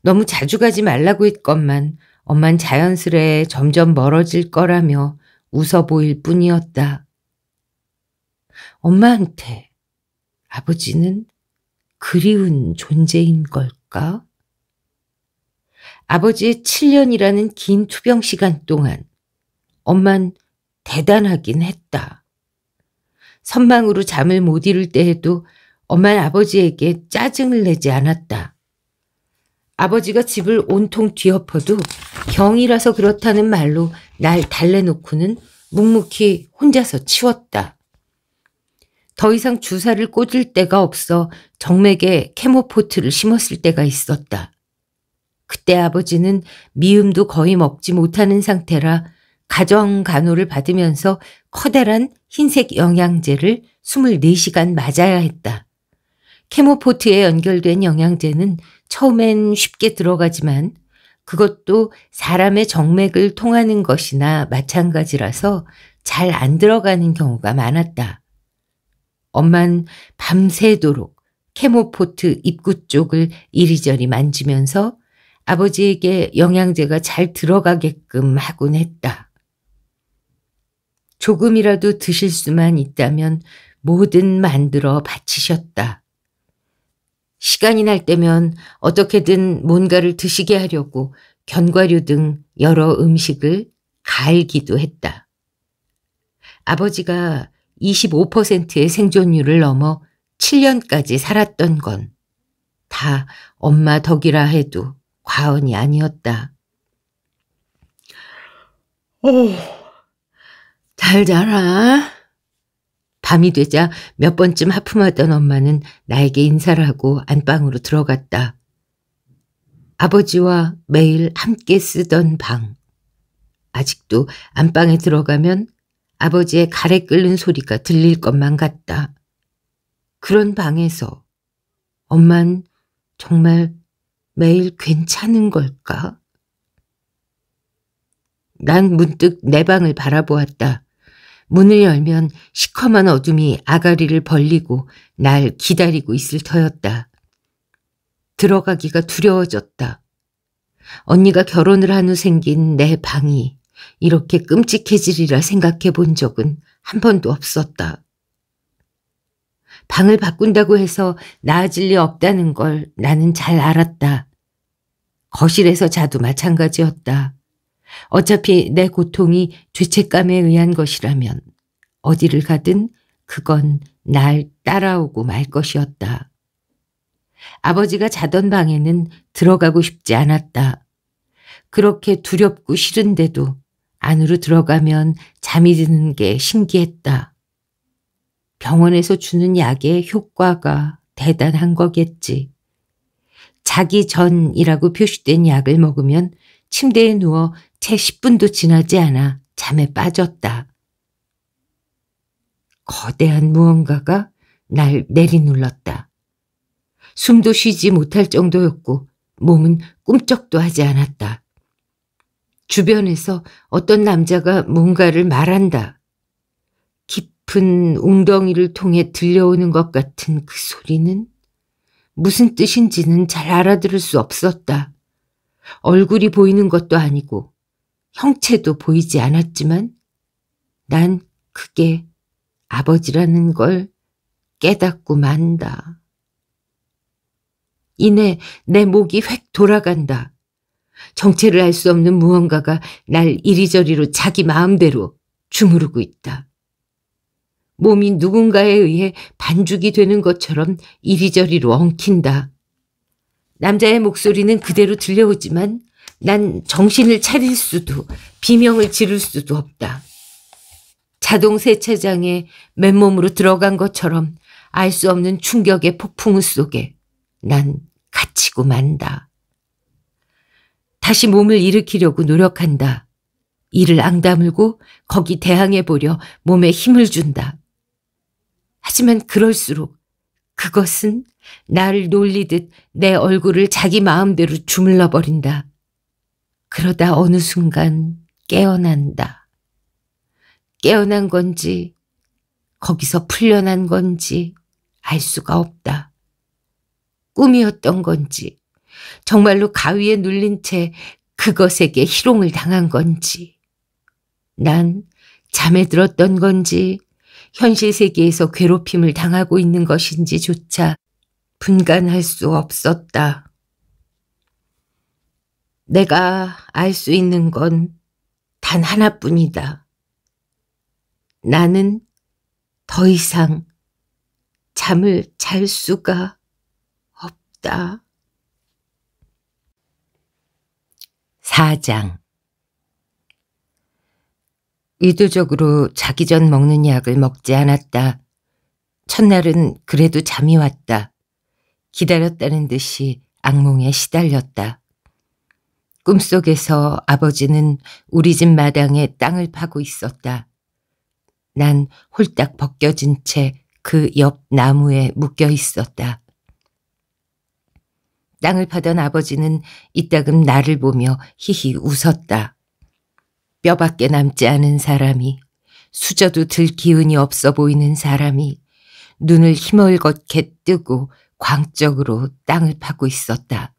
너무 자주 가지 말라고 했건만 엄만 자연스레 점점 멀어질 거라며 웃어 보일 뿐이었다. 엄마한테 아버지는 그리운 존재인 걸까? 아버지의 7년이라는 긴 투병 시간 동안 엄만 대단하긴 했다. 선망으로 잠을 못 이룰 때에도 엄마는 아버지에게 짜증을 내지 않았다. 아버지가 집을 온통 뒤엎어도 경이라서 그렇다는 말로 날 달래놓고는 묵묵히 혼자서 치웠다. 더 이상 주사를 꽂을 데가 없어 정맥에 캐모포트를 심었을 때가 있었다. 그때 아버지는 미음도 거의 먹지 못하는 상태라 가정 간호를 받으면서 커다란 흰색 영양제를 24시간 맞아야 했다. 캐모포트에 연결된 영양제는 처음엔 쉽게 들어가지만 그것도 사람의 정맥을 통하는 것이나 마찬가지라서 잘 안 들어가는 경우가 많았다. 엄만 밤새도록 캐모포트 입구 쪽을 이리저리 만지면서 아버지에게 영양제가 잘 들어가게끔 하곤 했다. 조금이라도 드실 수만 있다면 뭐든 만들어 바치셨다. 시간이 날 때면 어떻게든 뭔가를 드시게 하려고 견과류 등 여러 음식을 갈기도 했다. 아버지가 25%의 생존율을 넘어 7년까지 살았던 건 다 엄마 덕이라 해도 과언이 아니었다. 오, 어. 달달아. 밤이 되자 몇 번쯤 하품하던 엄마는 나에게 인사를 하고 안방으로 들어갔다. 아버지와 매일 함께 쓰던 방. 아직도 안방에 들어가면 아버지의 가래 끓는 소리가 들릴 것만 같다. 그런 방에서 엄만 정말 매일 괜찮은 걸까? 난 문득 내 방을 바라보았다. 문을 열면 시커먼 어둠이 아가리를 벌리고 날 기다리고 있을 터였다. 들어가기가 두려워졌다. 언니가 결혼을 한 후 생긴 내 방이 이렇게 끔찍해지리라 생각해 본 적은 한 번도 없었다. 방을 바꾼다고 해서 나아질 리 없다는 걸 나는 잘 알았다. 거실에서 자도 마찬가지였다. 어차피 내 고통이 죄책감에 의한 것이라면 어디를 가든 그건 날 따라오고 말 것이었다. 아버지가 자던 방에는 들어가고 싶지 않았다. 그렇게 두렵고 싫은데도 안으로 들어가면 잠이 드는 게 신기했다. 병원에서 주는 약의 효과가 대단한 거겠지. 자기 전이라고 표시된 약을 먹으면 침대에 누워 채 10분도 지나지 않아 잠에 빠졌다. 거대한 무언가가 날 내리눌렀다. 숨도 쉬지 못할 정도였고 몸은 꿈쩍도 하지 않았다. 주변에서 어떤 남자가 뭔가를 말한다. 깊은 웅덩이를 통해 들려오는 것 같은 그 소리는 무슨 뜻인지는 잘 알아들을 수 없었다. 얼굴이 보이는 것도 아니고 형체도 보이지 않았지만 난 그게 아버지라는 걸 깨닫고 만다. 이내 내 목이 획 돌아간다. 정체를 알 수 없는 무언가가 날 이리저리로 자기 마음대로 주무르고 있다. 몸이 누군가에 의해 반죽이 되는 것처럼 이리저리로 엉킨다. 남자의 목소리는 그대로 들려오지만 난 정신을 차릴 수도 비명을 지를 수도 없다. 자동 세차장에 맨몸으로 들어간 것처럼 알 수 없는 충격의 폭풍 속에 난 갇히고 만다. 다시 몸을 일으키려고 노력한다. 이를 앙다물고 거기 대항해 보려 몸에 힘을 준다. 하지만 그럴수록 그것은 나를 놀리듯 내 얼굴을 자기 마음대로 주물러 버린다. 그러다 어느 순간 깨어난다. 깨어난 건지 거기서 풀려난 건지 알 수가 없다. 꿈이었던 건지 정말로 가위에 눌린 채 그것에게 희롱을 당한 건지 난 잠에 들었던 건지 현실 세계에서 괴롭힘을 당하고 있는 것인지조차 분간할 수 없었다. 내가 알 수 있는 건 단 하나뿐이다. 나는 더 이상 잠을 잘 수가 없다. 사장 의도적으로 자기 전 먹는 약을 먹지 않았다. 첫날은 그래도 잠이 왔다. 기다렸다는 듯이 악몽에 시달렸다. 꿈속에서 아버지는 우리 집 마당에 땅을 파고 있었다. 난 홀딱 벗겨진 채 그 옆 나무에 묶여 있었다. 땅을 파던 아버지는 이따금 나를 보며 히히 웃었다. 뼈밖에 남지 않은 사람이 수저도 들 기운이 없어 보이는 사람이 눈을 힘을걷게 뜨고 광적으로 땅을 파고 있었다.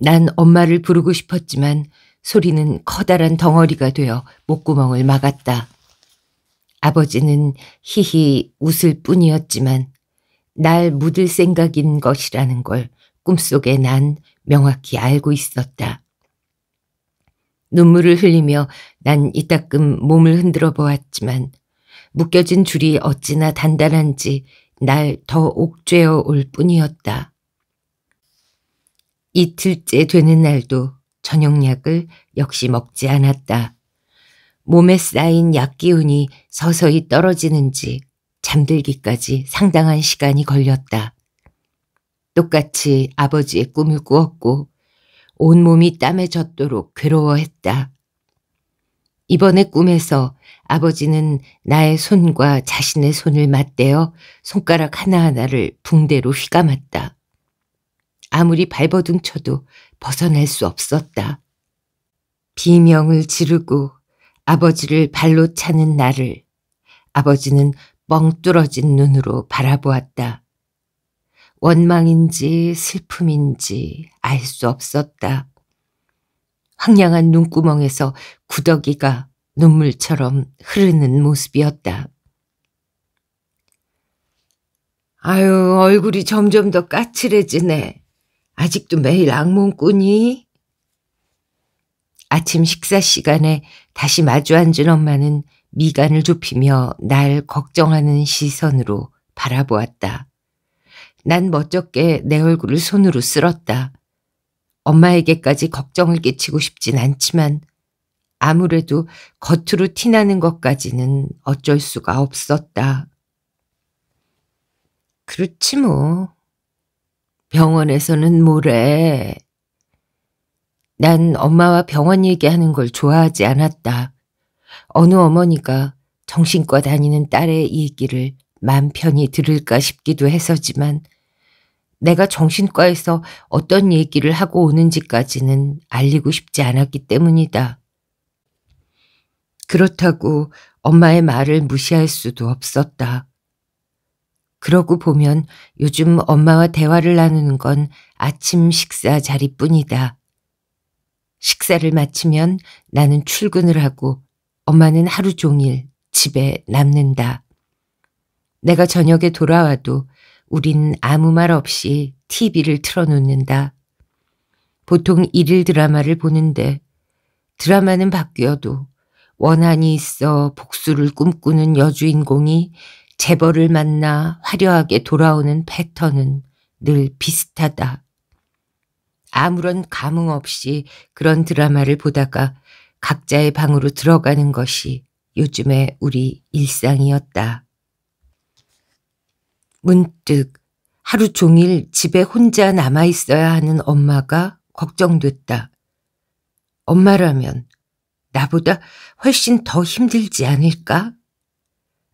난 엄마를 부르고 싶었지만 소리는 커다란 덩어리가 되어 목구멍을 막았다. 아버지는 히히 웃을 뿐이었지만 날 묻을 생각인 것이라는 걸 꿈속에 난 명확히 알고 있었다. 눈물을 흘리며 난 이따금 몸을 흔들어 보았지만 묶여진 줄이 어찌나 단단한지 날 더 옥죄어 올 뿐이었다. 이틀째 되는 날도 저녁약을 역시 먹지 않았다. 몸에 쌓인 약 기운이 서서히 떨어지는지 잠들기까지 상당한 시간이 걸렸다. 똑같이 아버지의 꿈을 꾸었고 온몸이 땀에 젖도록 괴로워했다. 이번의 꿈에서 아버지는 나의 손과 자신의 손을 맞대어 손가락 하나하나를 붕대로 휘감았다. 아무리 발버둥 쳐도 벗어날 수 없었다. 비명을 지르고 아버지를 발로 차는 나를 아버지는 멍 뚫어진 눈으로 바라보았다. 원망인지 슬픔인지 알 수 없었다. 황량한 눈구멍에서 구더기가 눈물처럼 흐르는 모습이었다. 아유, 얼굴이 점점 더 까칠해지네. 아직도 매일 악몽 꾸니? 아침 식사 시간에 다시 마주 앉은 엄마는 미간을 좁히며 날 걱정하는 시선으로 바라보았다. 난 멋쩍게 내 얼굴을 손으로 쓸었다. 엄마에게까지 걱정을 끼치고 싶진 않지만 아무래도 겉으로 티나는 것까지는 어쩔 수가 없었다. 그렇지 뭐. 병원에서는 뭐래. 난 엄마와 병원 얘기하는 걸 좋아하지 않았다. 어느 어머니가 정신과 다니는 딸의 얘기를 맘 편히 들을까 싶기도 해서지만 내가 정신과에서 어떤 얘기를 하고 오는지까지는 알리고 싶지 않았기 때문이다. 그렇다고 엄마의 말을 무시할 수도 없었다. 그러고 보면 요즘 엄마와 대화를 나누는 건 아침 식사 자리뿐이다. 식사를 마치면 나는 출근을 하고 엄마는 하루 종일 집에 남는다. 내가 저녁에 돌아와도 우린 아무 말 없이 TV를 틀어놓는다. 보통 일일 드라마를 보는데 드라마는 바뀌어도 원한이 있어 복수를 꿈꾸는 여주인공이 재벌을 만나 화려하게 돌아오는 패턴은 늘 비슷하다. 아무런 감흥 없이 그런 드라마를 보다가 각자의 방으로 들어가는 것이 요즘의 우리 일상이었다. 문득 하루 종일 집에 혼자 남아 있어야 하는 엄마가 걱정됐다. 엄마라면 나보다 훨씬 더 힘들지 않을까?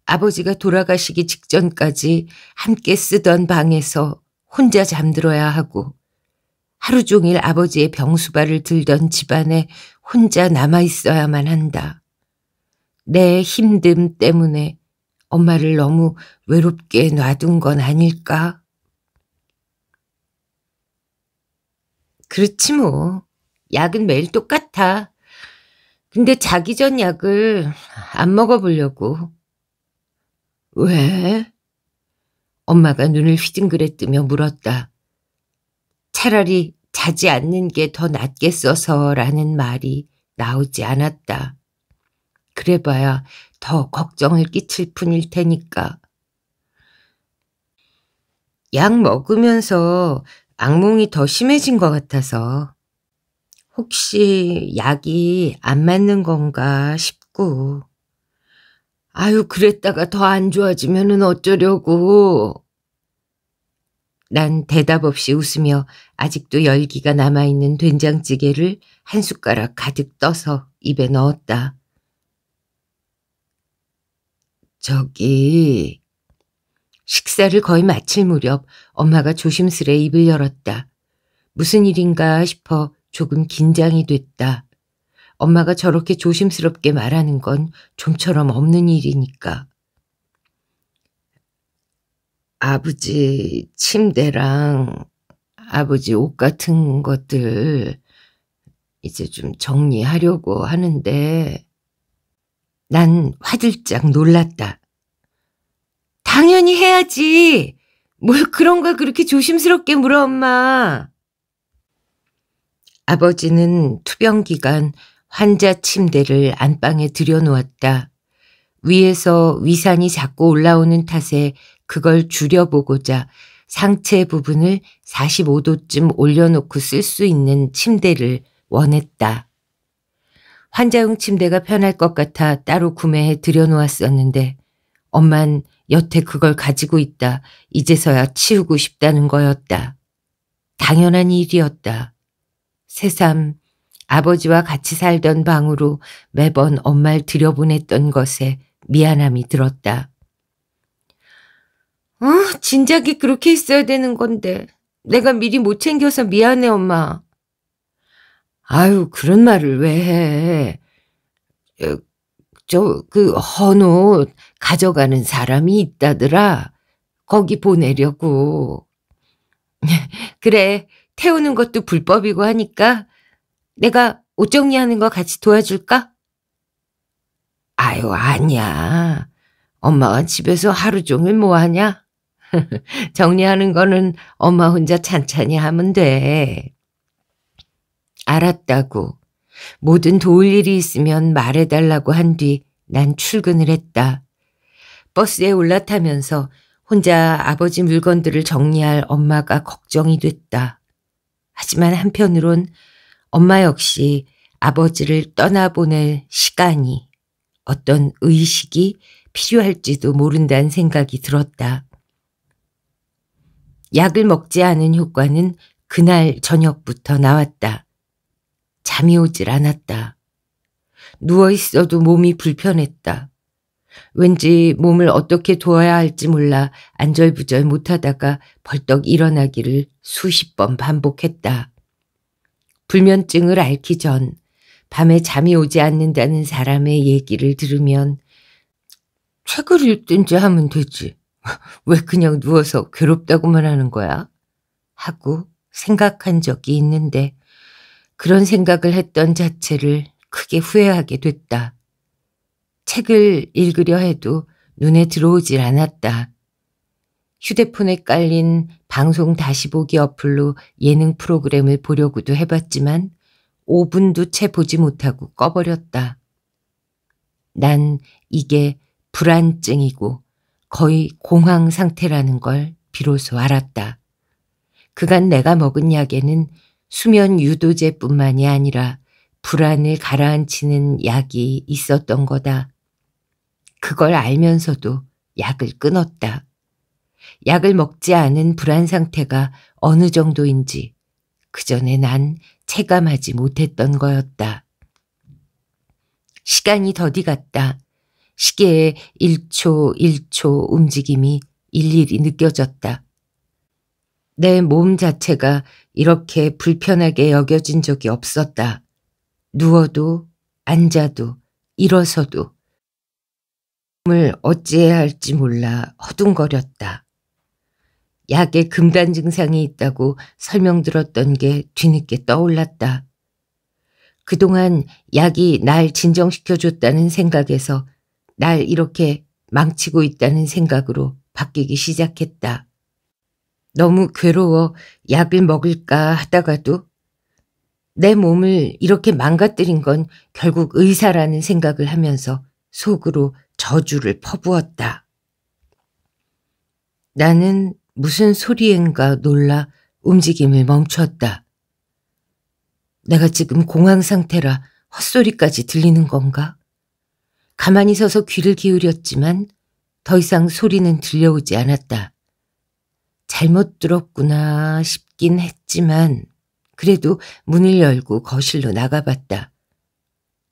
아버지가 돌아가시기 직전까지 함께 쓰던 방에서 혼자 잠들어야 하고 하루 종일 아버지의 병수발을 들던 집안에 혼자 남아 있어야만 한다. 내 힘듦 때문에 엄마를 너무 외롭게 놔둔 건 아닐까? 그렇지 뭐. 약은 매일 똑같아. 근데 자기 전 약을 안 먹어보려고. 왜? 엄마가 눈을 휘둥그레 뜨며 물었다. 차라리 자지 않는 게 더 낫겠어서라는 말이 나오지 않았다. 그래봐야 더 걱정을 끼칠 뿐일 테니까. 약 먹으면서 악몽이 더 심해진 것 같아서 혹시 약이 안 맞는 건가 싶고 아유, 그랬다가 더 안 좋아지면은 어쩌려고. 난 대답 없이 웃으며 아직도 열기가 남아있는 된장찌개를 한 숟가락 가득 떠서 입에 넣었다. 저기, 식사를 거의 마칠 무렵 엄마가 조심스레 입을 열었다. 무슨 일인가 싶어 조금 긴장이 됐다. 엄마가 저렇게 조심스럽게 말하는 건 좀처럼 없는 일이니까. 아버지 침대랑 아버지 옷 같은 것들 이제 좀 정리하려고 하는데 난 화들짝 놀랐다. 당연히 해야지. 뭘 그런 걸 그렇게 조심스럽게 물어 엄마. 아버지는 투병 기간 환자 침대를 안방에 들여놓았다. 위에서 위산이 자꾸 올라오는 탓에 그걸 줄여보고자 상체 부분을 45도쯤 올려놓고 쓸 수 있는 침대를 원했다. 환자용 침대가 편할 것 같아 따로 구매해 들여놓았었는데 엄만 여태 그걸 가지고 있다 이제서야 치우고 싶다는 거였다. 당연한 일이었다. 새삼 아버지와 같이 살던 방으로 매번 엄마를 들여보냈던 것에 미안함이 들었다. 어, 진작에 그렇게 했어야 되는 건데. 내가 미리 못 챙겨서 미안해, 엄마. 아유, 그런 말을 왜 해. 어, 저, 그, 헌옷 가져가는 사람이 있다더라. 거기 보내려고. 그래, 태우는 것도 불법이고 하니까 내가 옷 정리하는 거 같이 도와줄까? 아유, 아니야. 엄마가 집에서 하루 종일 뭐 하냐? 정리하는 거는 엄마 혼자 찬찬히 하면 돼. 알았다고. 뭐든 도울 일이 있으면 말해달라고 한 뒤 난 출근을 했다. 버스에 올라타면서 혼자 아버지 물건들을 정리할 엄마가 걱정이 됐다. 하지만 한편으론 엄마 역시 아버지를 떠나보낼 시간이 어떤 의식이 필요할지도 모른다는 생각이 들었다. 약을 먹지 않은 효과는 그날 저녁부터 나왔다. 잠이 오질 않았다. 누워 있어도 몸이 불편했다. 왠지 몸을 어떻게 도와야 할지 몰라 안절부절 못하다가 벌떡 일어나기를 수십 번 반복했다. 불면증을 앓기 전 밤에 잠이 오지 않는다는 사람의 얘기를 들으면 책을 읽든지 하면 되지. 왜 그냥 누워서 괴롭다고만 하는 거야? 하고 생각한 적이 있는데 그런 생각을 했던 자체를 크게 후회하게 됐다. 책을 읽으려 해도 눈에 들어오질 않았다. 휴대폰에 깔린 방송 다시 보기 어플로 예능 프로그램을 보려고도 해봤지만 5분도 채 보지 못하고 꺼버렸다. 난 이게 불안증이고 거의 공황 상태라는 걸 비로소 알았다. 그간 내가 먹은 약에는 수면 유도제뿐만이 아니라 불안을 가라앉히는 약이 있었던 거다. 그걸 알면서도 약을 끊었다. 약을 먹지 않은 불안 상태가 어느 정도인지 그전에 난 체감하지 못했던 거였다. 시간이 더디갔다. 시계의 1초 1초 움직임이 일일이 느껴졌다. 내 몸 자체가 이렇게 불편하게 여겨진 적이 없었다. 누워도 앉아도 일어서도 몸을 어찌해야 할지 몰라 허둥거렸다. 약의 금단 증상이 있다고 설명 들었던 게 뒤늦게 떠올랐다. 그동안 약이 날 진정시켜줬다는 생각에서 날 이렇게 망치고 있다는 생각으로 바뀌기 시작했다. 너무 괴로워 약을 먹을까 하다가도 내 몸을 이렇게 망가뜨린 건 결국 의사라는 생각을 하면서 속으로 저주를 퍼부었다. 나는 무슨 소리엔가 놀라 움직임을 멈췄다. 내가 지금 공황 상태라 헛소리까지 들리는 건가? 가만히 서서 귀를 기울였지만 더 이상 소리는 들려오지 않았다. 잘못 들었구나 싶긴 했지만 그래도 문을 열고 거실로 나가봤다.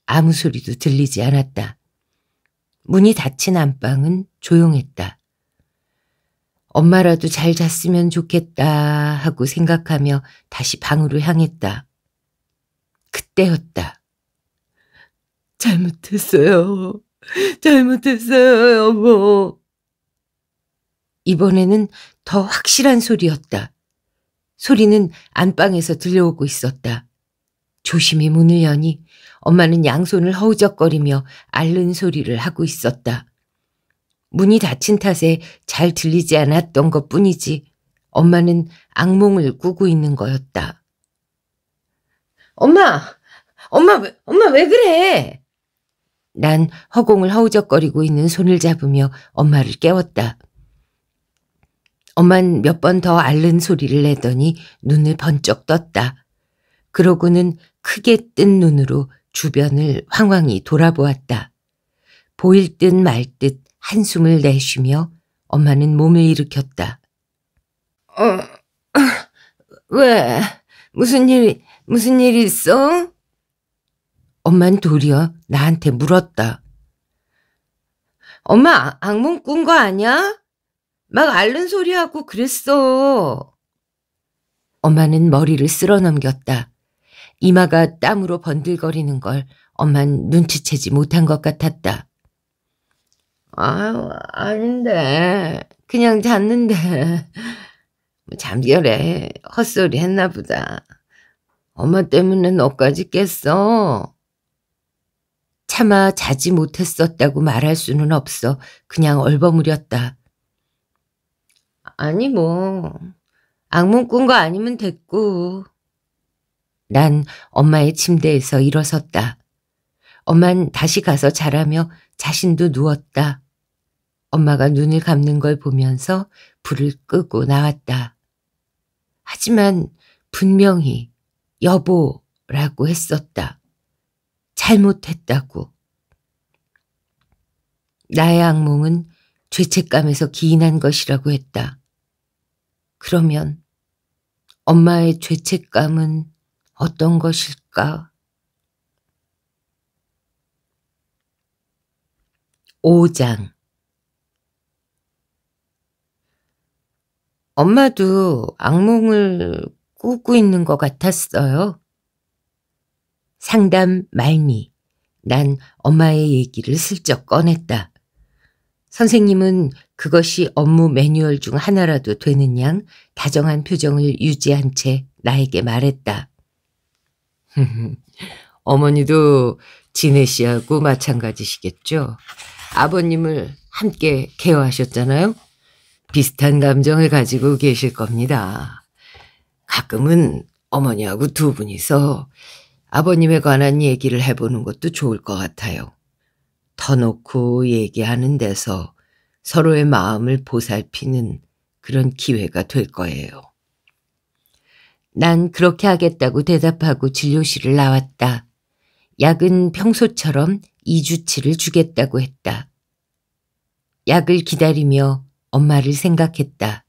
아무 소리도 들리지 않았다. 문이 닫힌 안방은 조용했다. 엄마라도 잘 잤으면 좋겠다 하고 생각하며 다시 방으로 향했다. 그때였다. 잘못했어요. 잘못했어요, 여보. 이번에는 더 확실한 소리였다. 소리는 안방에서 들려오고 있었다. 조심히 문을 여니 엄마는 양손을 허우적거리며 앓는 소리를 하고 있었다. 문이 닫힌 탓에 잘 들리지 않았던 것 뿐이지 엄마는 악몽을 꾸고 있는 거였다. 엄마! 엄마, 엄마 왜 그래? 난 허공을 허우적거리고 있는 손을 잡으며 엄마를 깨웠다. 엄만 몇번 더 앓는 소리를 내더니 눈을 번쩍 떴다. 그러고는 크게 뜬 눈으로 주변을 황황히 돌아보았다. 보일 듯말듯 한숨을 내쉬며 엄마는 몸을 일으켰다. 어, 왜? 무슨 일, 무슨 일 있어? 엄만 도리어 나한테 물었다. 엄마, 악몽 꾼 거 아니야? 막 앓는 소리하고 그랬어. 엄마는 머리를 쓸어 넘겼다. 이마가 땀으로 번들거리는 걸 엄만 눈치채지 못한 것 같았다. 아, 아닌데. 그냥 잤는데. 뭐 잠결에 헛소리 했나 보다. 엄마 때문에 너까지 깼어. 차마 자지 못했었다고 말할 수는 없어. 그냥 얼버무렸다. 아니 뭐 악몽 꾼 거 아니면 됐고. 난 엄마의 침대에서 일어섰다. 엄만 다시 가서 자라며 자신도 누웠다. 엄마가 눈을 감는 걸 보면서 불을 끄고 나왔다. 하지만 분명히 여보라고 했었다. 잘못했다고. 나의 악몽은 죄책감에서 기인한 것이라고 했다. 그러면 엄마의 죄책감은 어떤 것일까? 오장 엄마도 악몽을 꾸고 있는 것 같았어요. 상담 말미. 난 엄마의 얘기를 슬쩍 꺼냈다. 선생님은 그것이 업무 매뉴얼 중 하나라도 되는 양 다정한 표정을 유지한 채 나에게 말했다. 어머니도 진해 씨하고 마찬가지시겠죠? 아버님을 함께 케어하셨잖아요? 비슷한 감정을 가지고 계실 겁니다. 가끔은 어머니하고 두 분이서 아버님에 관한 얘기를 해보는 것도 좋을 것 같아요. 터놓고 얘기하는 데서 서로의 마음을 보살피는 그런 기회가 될 거예요. 난 그렇게 하겠다고 대답하고 진료실을 나왔다. 약은 평소처럼 2주치를 주겠다고 했다. 약을 기다리며 엄마를 생각했다.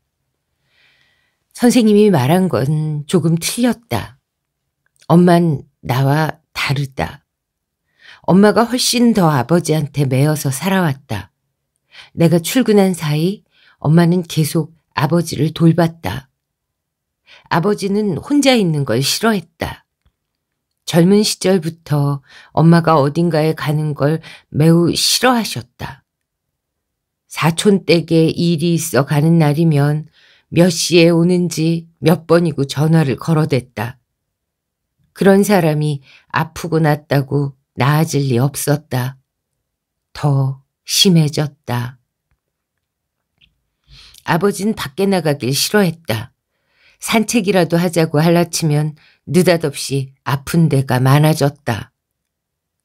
선생님이 말한 건 조금 틀렸다. 엄만 나와 다르다. 엄마가 훨씬 더 아버지한테 매어서 살아왔다. 내가 출근한 사이 엄마는 계속 아버지를 돌봤다. 아버지는 혼자 있는 걸 싫어했다. 젊은 시절부터 엄마가 어딘가에 가는 걸 매우 싫어하셨다. 사촌 댁에 일이 있어 가는 날이면 몇 시에 오는지 몇 번이고 전화를 걸어댔다. 그런 사람이 아프고 났다고 나아질 리 없었다. 더 심해졌다. 아버진 밖에 나가길 싫어했다. 산책이라도 하자고 할라치면 느닷없이 아픈 데가 많아졌다.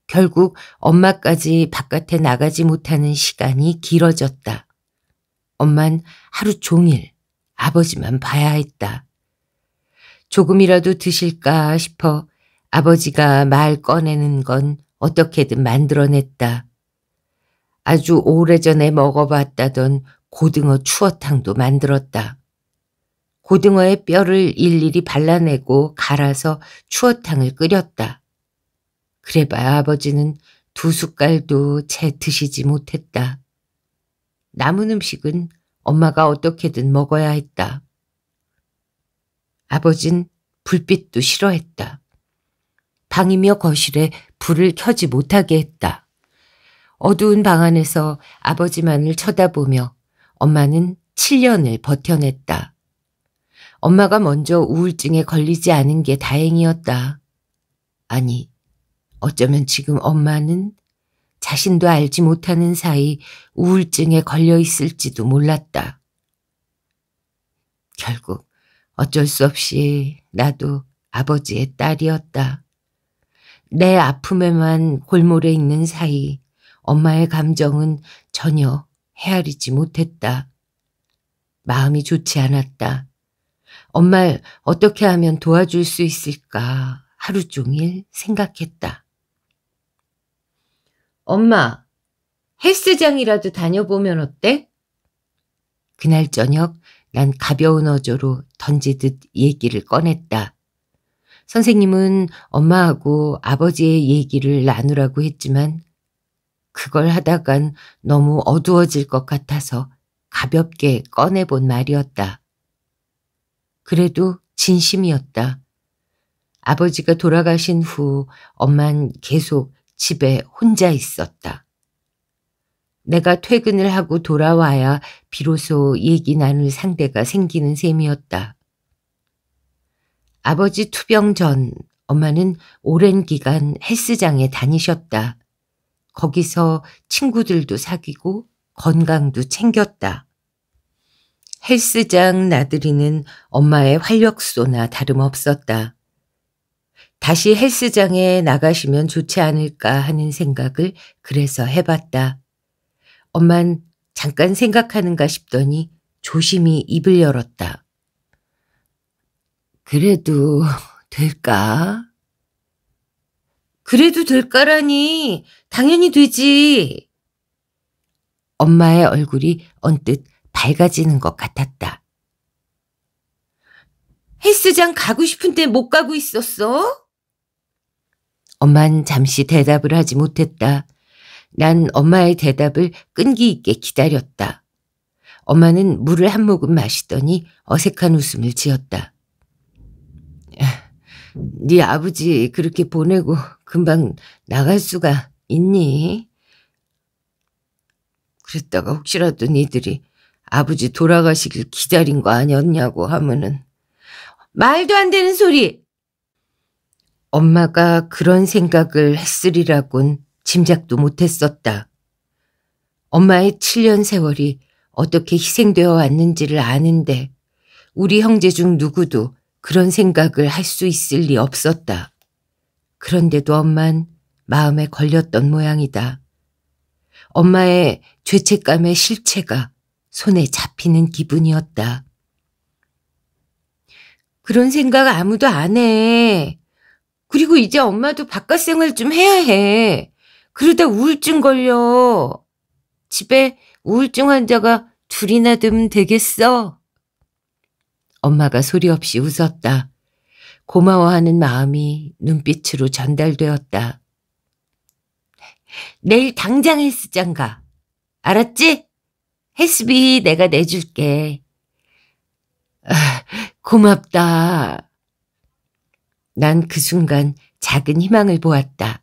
결국 엄마까지 바깥에 나가지 못하는 시간이 길어졌다. 엄만 하루 종일 아버지만 봐야 했다. 조금이라도 드실까 싶어 아버지가 말 꺼내는 건 어떻게든 만들어냈다. 아주 오래전에 먹어봤다던 고등어 추어탕도 만들었다. 고등어의 뼈를 일일이 발라내고 갈아서 추어탕을 끓였다. 그래봐야 아버지는 두 숟갈도 채 드시지 못했다. 남은 음식은 엄마가 어떻게든 먹어야 했다. 아버진 불빛도 싫어했다. 방이며 거실에 불을 켜지 못하게 했다. 어두운 방 안에서 아버지만을 쳐다보며 엄마는 7년을 버텨냈다. 엄마가 먼저 우울증에 걸리지 않은 게 다행이었다. 아니, 어쩌면 지금 엄마는 자신도 알지 못하는 사이 우울증에 걸려 있을지도 몰랐다. 결국 어쩔 수 없이 나도 아버지의 딸이었다. 내 아픔에만 골몰해 있는 사이 엄마의 감정은 전혀 헤아리지 못했다. 마음이 좋지 않았다. 엄마를 어떻게 하면 도와줄 수 있을까 하루 종일 생각했다. 엄마, 헬스장이라도 다녀보면 어때? 그날 저녁 난 가벼운 어조로 던지듯 얘기를 꺼냈다. 선생님은 엄마하고 아버지의 얘기를 나누라고 했지만 그걸 하다간 너무 어두워질 것 같아서 가볍게 꺼내본 말이었다. 그래도 진심이었다. 아버지가 돌아가신 후 엄만 계속 집에 혼자 있었다. 내가 퇴근을 하고 돌아와야 비로소 얘기 나눌 상대가 생기는 셈이었다. 아버지 투병 전 엄마는 오랜 기간 헬스장에 다니셨다. 거기서 친구들도 사귀고 건강도 챙겼다. 헬스장 나들이는 엄마의 활력소나 다름없었다. 다시 헬스장에 나가시면 좋지 않을까 하는 생각을 그래서 해봤다. 엄만 잠깐 생각하는가 싶더니 조심히 입을 열었다. 그래도 될까? 그래도 될까라니 당연히 되지. 엄마의 얼굴이 언뜻 밝아지는 것 같았다. 헬스장 가고 싶은데 못 가고 있었어? 엄만 잠시 대답을 하지 못했다. 난 엄마의 대답을 끈기 있게 기다렸다. 엄마는 물을 한 모금 마시더니 어색한 웃음을 지었다. 네 아버지 그렇게 보내고 금방 나갈 수가 있니? 그랬다가 혹시라도 니들이 아버지 돌아가시길 기다린 거 아니었냐고 하면은 말도 안 되는 소리! 엄마가 그런 생각을 했으리라곤 짐작도 못했었다. 엄마의 7년 세월이 어떻게 희생되어 왔는지를 아는데 우리 형제 중 누구도 그런 생각을 할 수 있을 리 없었다. 그런데도 엄만 마음에 걸렸던 모양이다. 엄마의 죄책감의 실체가 손에 잡히는 기분이었다. 그런 생각 아무도 안 해. 그리고 이제 엄마도 바깥 생활 좀 해야 해. 그러다 우울증 걸려. 집에 우울증 환자가 둘이나 두면 되겠어. 엄마가 소리 없이 웃었다. 고마워하는 마음이 눈빛으로 전달되었다. 내일 당장 헬스장 가. 알았지? 헬스비 내가 내줄게. 아, 고맙다. 난그 순간 작은 희망을 보았다.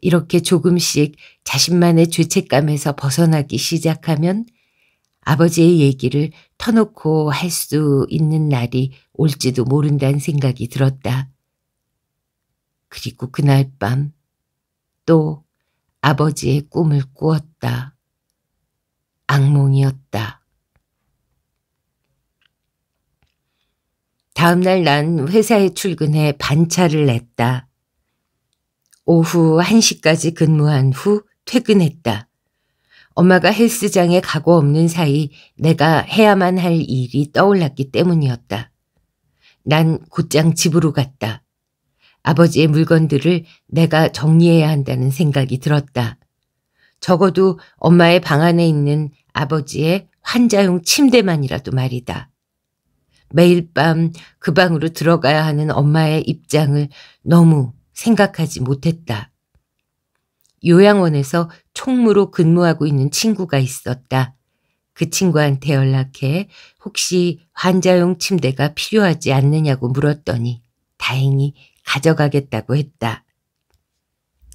이렇게 조금씩 자신만의 죄책감에서 벗어나기 시작하면 아버지의 얘기를 터놓고 할 수 있는 날이 올지도 모른다는 생각이 들었다. 그리고 그날 밤 또 아버지의 꿈을 꾸었다. 악몽이었다. 다음날 난 회사에 출근해 반차를 냈다. 오후 1시까지 근무한 후 퇴근했다. 엄마가 헬스장에 가고 없는 사이 내가 해야만 할 일이 떠올랐기 때문이었다. 난 곧장 집으로 갔다. 아버지의 물건들을 내가 정리해야 한다는 생각이 들었다. 적어도 엄마의 방 안에 있는 아버지의 환자용 침대만이라도 말이다. 매일 밤 그 방으로 들어가야 하는 엄마의 입장을 너무 생각하지 못했다. 요양원에서 총무로 근무하고 있는 친구가 있었다. 그 친구한테 연락해 혹시 환자용 침대가 필요하지 않느냐고 물었더니 다행히 가져가겠다고 했다.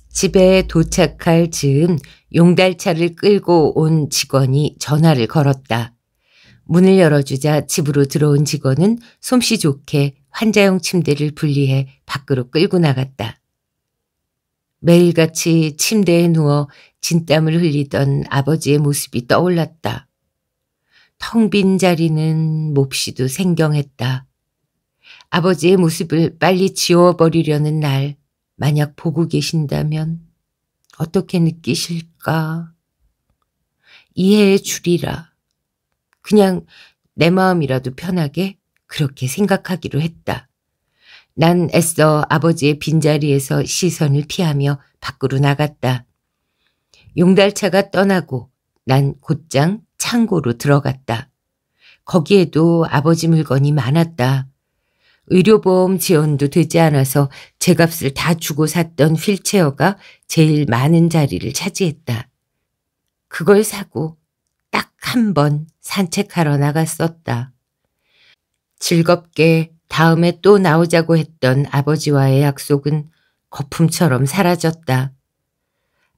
집에 도착할 즈음 용달차를 끌고 온 직원이 전화를 걸었다. 문을 열어주자 집으로 들어온 직원은 솜씨 좋게 환자용 침대를 분리해 밖으로 끌고 나갔다. 매일같이 침대에 누워 진땀을 흘리던 아버지의 모습이 떠올랐다. 텅 빈 자리는 몹시도 생경했다. 아버지의 모습을 빨리 지워버리려는 날 만약 보고 계신다면 어떻게 느끼실까? 이해해 주리라. 그냥 내 마음이라도 편하게 그렇게 생각하기로 했다. 난 애써 아버지의 빈자리에서 시선을 피하며 밖으로 나갔다. 용달차가 떠나고 난 곧장 창고로 들어갔다. 거기에도 아버지 물건이 많았다. 의료보험 지원도 되지 않아서 제 값을 다 주고 샀던 휠체어가 제일 많은 자리를 차지했다. 그걸 사고 한번 산책하러 나갔었다. 즐겁게 다음에 또 나오자고 했던 아버지와의 약속은 거품처럼 사라졌다.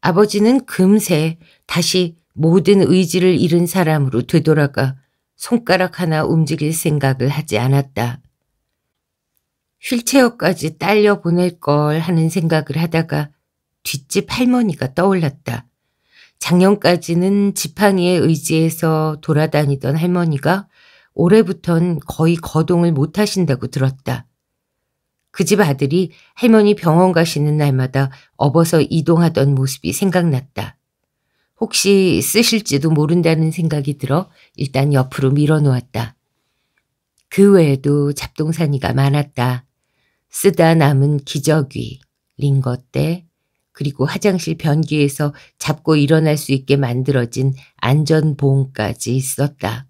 아버지는 금세 다시 모든 의지를 잃은 사람으로 되돌아가 손가락 하나 움직일 생각을 하지 않았다. 휠체어까지 딸려 보낼 걸 하는 생각을 하다가 뒷집 할머니가 떠올랐다. 작년까지는 지팡이에 의지해서 돌아다니던 할머니가 올해부턴 거의 거동을 못 하신다고 들었다. 그 집 아들이 할머니 병원 가시는 날마다 업어서 이동하던 모습이 생각났다. 혹시 쓰실지도 모른다는 생각이 들어 일단 옆으로 밀어놓았다. 그 외에도 잡동사니가 많았다. 쓰다 남은 기저귀, 링거대, 그리고 화장실 변기에서 잡고 일어날 수 있게 만들어진 안전봉까지 있었다.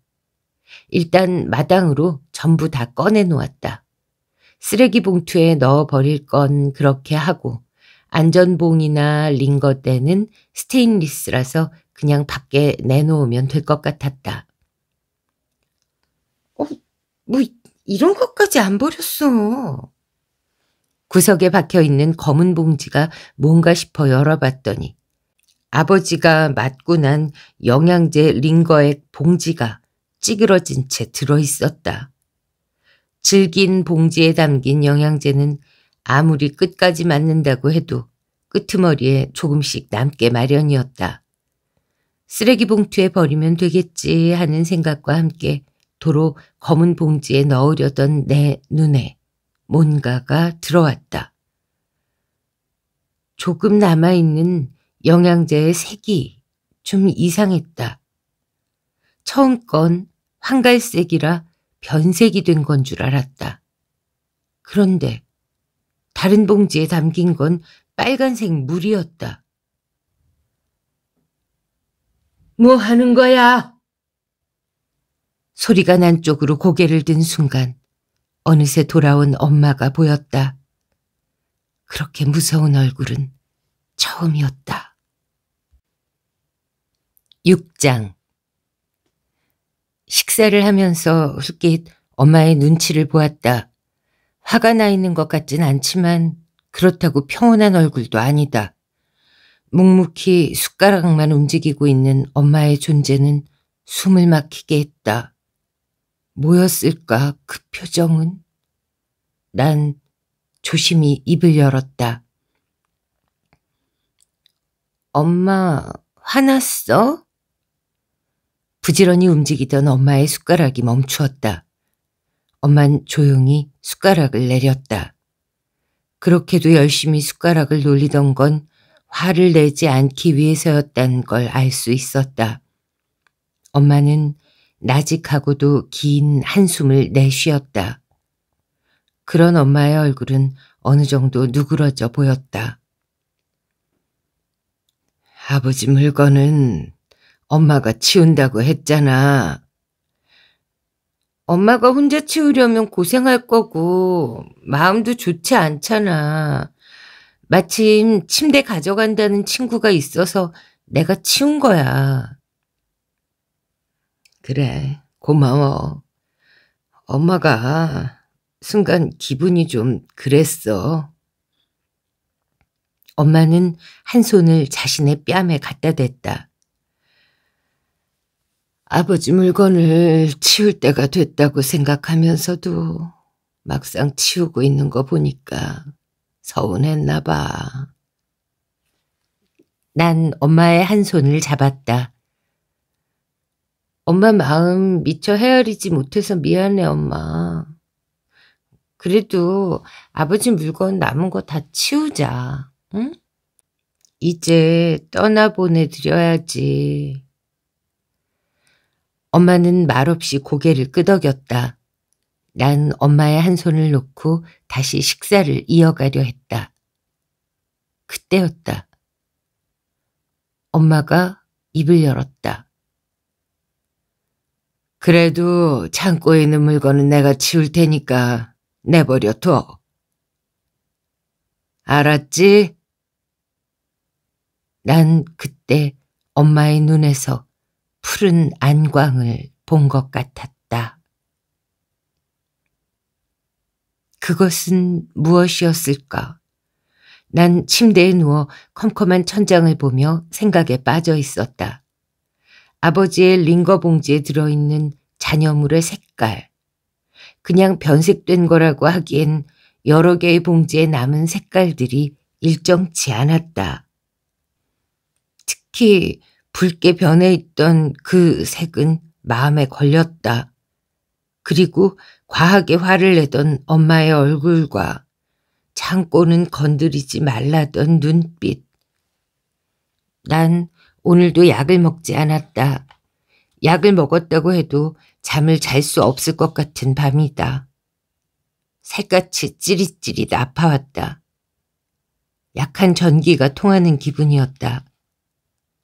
일단 마당으로 전부 다 꺼내놓았다. 쓰레기 봉투에 넣어버릴 건 그렇게 하고 안전봉이나 링거대는 스테인리스라서 그냥 밖에 내놓으면 될 것 같았다. 어, 뭐 이런 것까지 안 버렸어. 구석에 박혀 있는 검은 봉지가 뭔가 싶어 열어봤더니 아버지가 맞고 난 영양제 링거액 봉지가 찌그러진 채 들어있었다. 질긴 봉지에 담긴 영양제는 아무리 끝까지 맞는다고 해도 끄트머리에 조금씩 남게 마련이었다. 쓰레기 봉투에 버리면 되겠지 하는 생각과 함께 도로 검은 봉지에 넣으려던 내 눈에 뭔가가 들어왔다. 조금 남아있는 영양제의 색이 좀 이상했다. 처음 건 황갈색이라 변색이 된 건 줄 알았다. 그런데 다른 봉지에 담긴 건 빨간색 물이었다. 뭐 하는 거야? 소리가 난 쪽으로 고개를 든 순간 어느새 돌아온 엄마가 보였다. 그렇게 무서운 얼굴은 처음이었다. 6장 식사를 하면서 흙깃 엄마의 눈치를 보았다. 화가 나 있는 것 같진 않지만 그렇다고 평온한 얼굴도 아니다. 묵묵히 숟가락만 움직이고 있는 엄마의 존재는 숨을 막히게 했다. 뭐였을까 그 표정은? 난 조심히 입을 열었다. 엄마 화났어? 부지런히 움직이던 엄마의 숟가락이 멈추었다. 엄만 조용히 숟가락을 내렸다. 그렇게도 열심히 숟가락을 놀리던 건 화를 내지 않기 위해서였다는 걸 알 수 있었다. 엄마는 나직하고도 긴 한숨을 내쉬었다. 그런 엄마의 얼굴은 어느 정도 누그러져 보였다. 아버지 물건은 엄마가 치운다고 했잖아. 엄마가 혼자 치우려면 고생할 거고 마음도 좋지 않잖아. 마침 침대 가져간다는 친구가 있어서 내가 치운 거야. 그래, 고마워. 엄마가 순간 기분이 좀 그랬어. 엄마는 한 손을 자신의 뺨에 갖다 댔다. 아버지 물건을 치울 때가 됐다고 생각하면서도 막상 치우고 있는 거 보니까 서운했나 봐. 난 엄마의 한 손을 잡았다. 엄마 마음 미처 헤아리지 못해서 미안해 엄마. 그래도 아버지 물건 남은 거 다 치우자. 응? 이제 떠나보내드려야지. 엄마는 말없이 고개를 끄덕였다. 난 엄마의 한 손을 놓고 다시 식사를 이어가려 했다. 그때였다. 엄마가 입을 열었다. 그래도 창고에 있는 물건은 내가 치울 테니까 내버려 둬. 알았지? 난 그때 엄마의 눈에서 푸른 안광을 본 것 같았다. 그것은 무엇이었을까? 난 침대에 누워 컴컴한 천장을 보며 생각에 빠져 있었다. 아버지의 링거 봉지에 들어있는 잔여물의 색깔. 그냥 변색된 거라고 하기엔 여러 개의 봉지에 남은 색깔들이 일정치 않았다. 특히 붉게 변해 있던 그 색은 마음에 걸렸다. 그리고 과하게 화를 내던 엄마의 얼굴과 창고는 건드리지 말라던 눈빛. 난 오늘도 약을 먹지 않았다. 약을 먹었다고 해도 잠을 잘 수 없을 것 같은 밤이다. 살갗이 찌릿찌릿 아파왔다. 약한 전기가 통하는 기분이었다.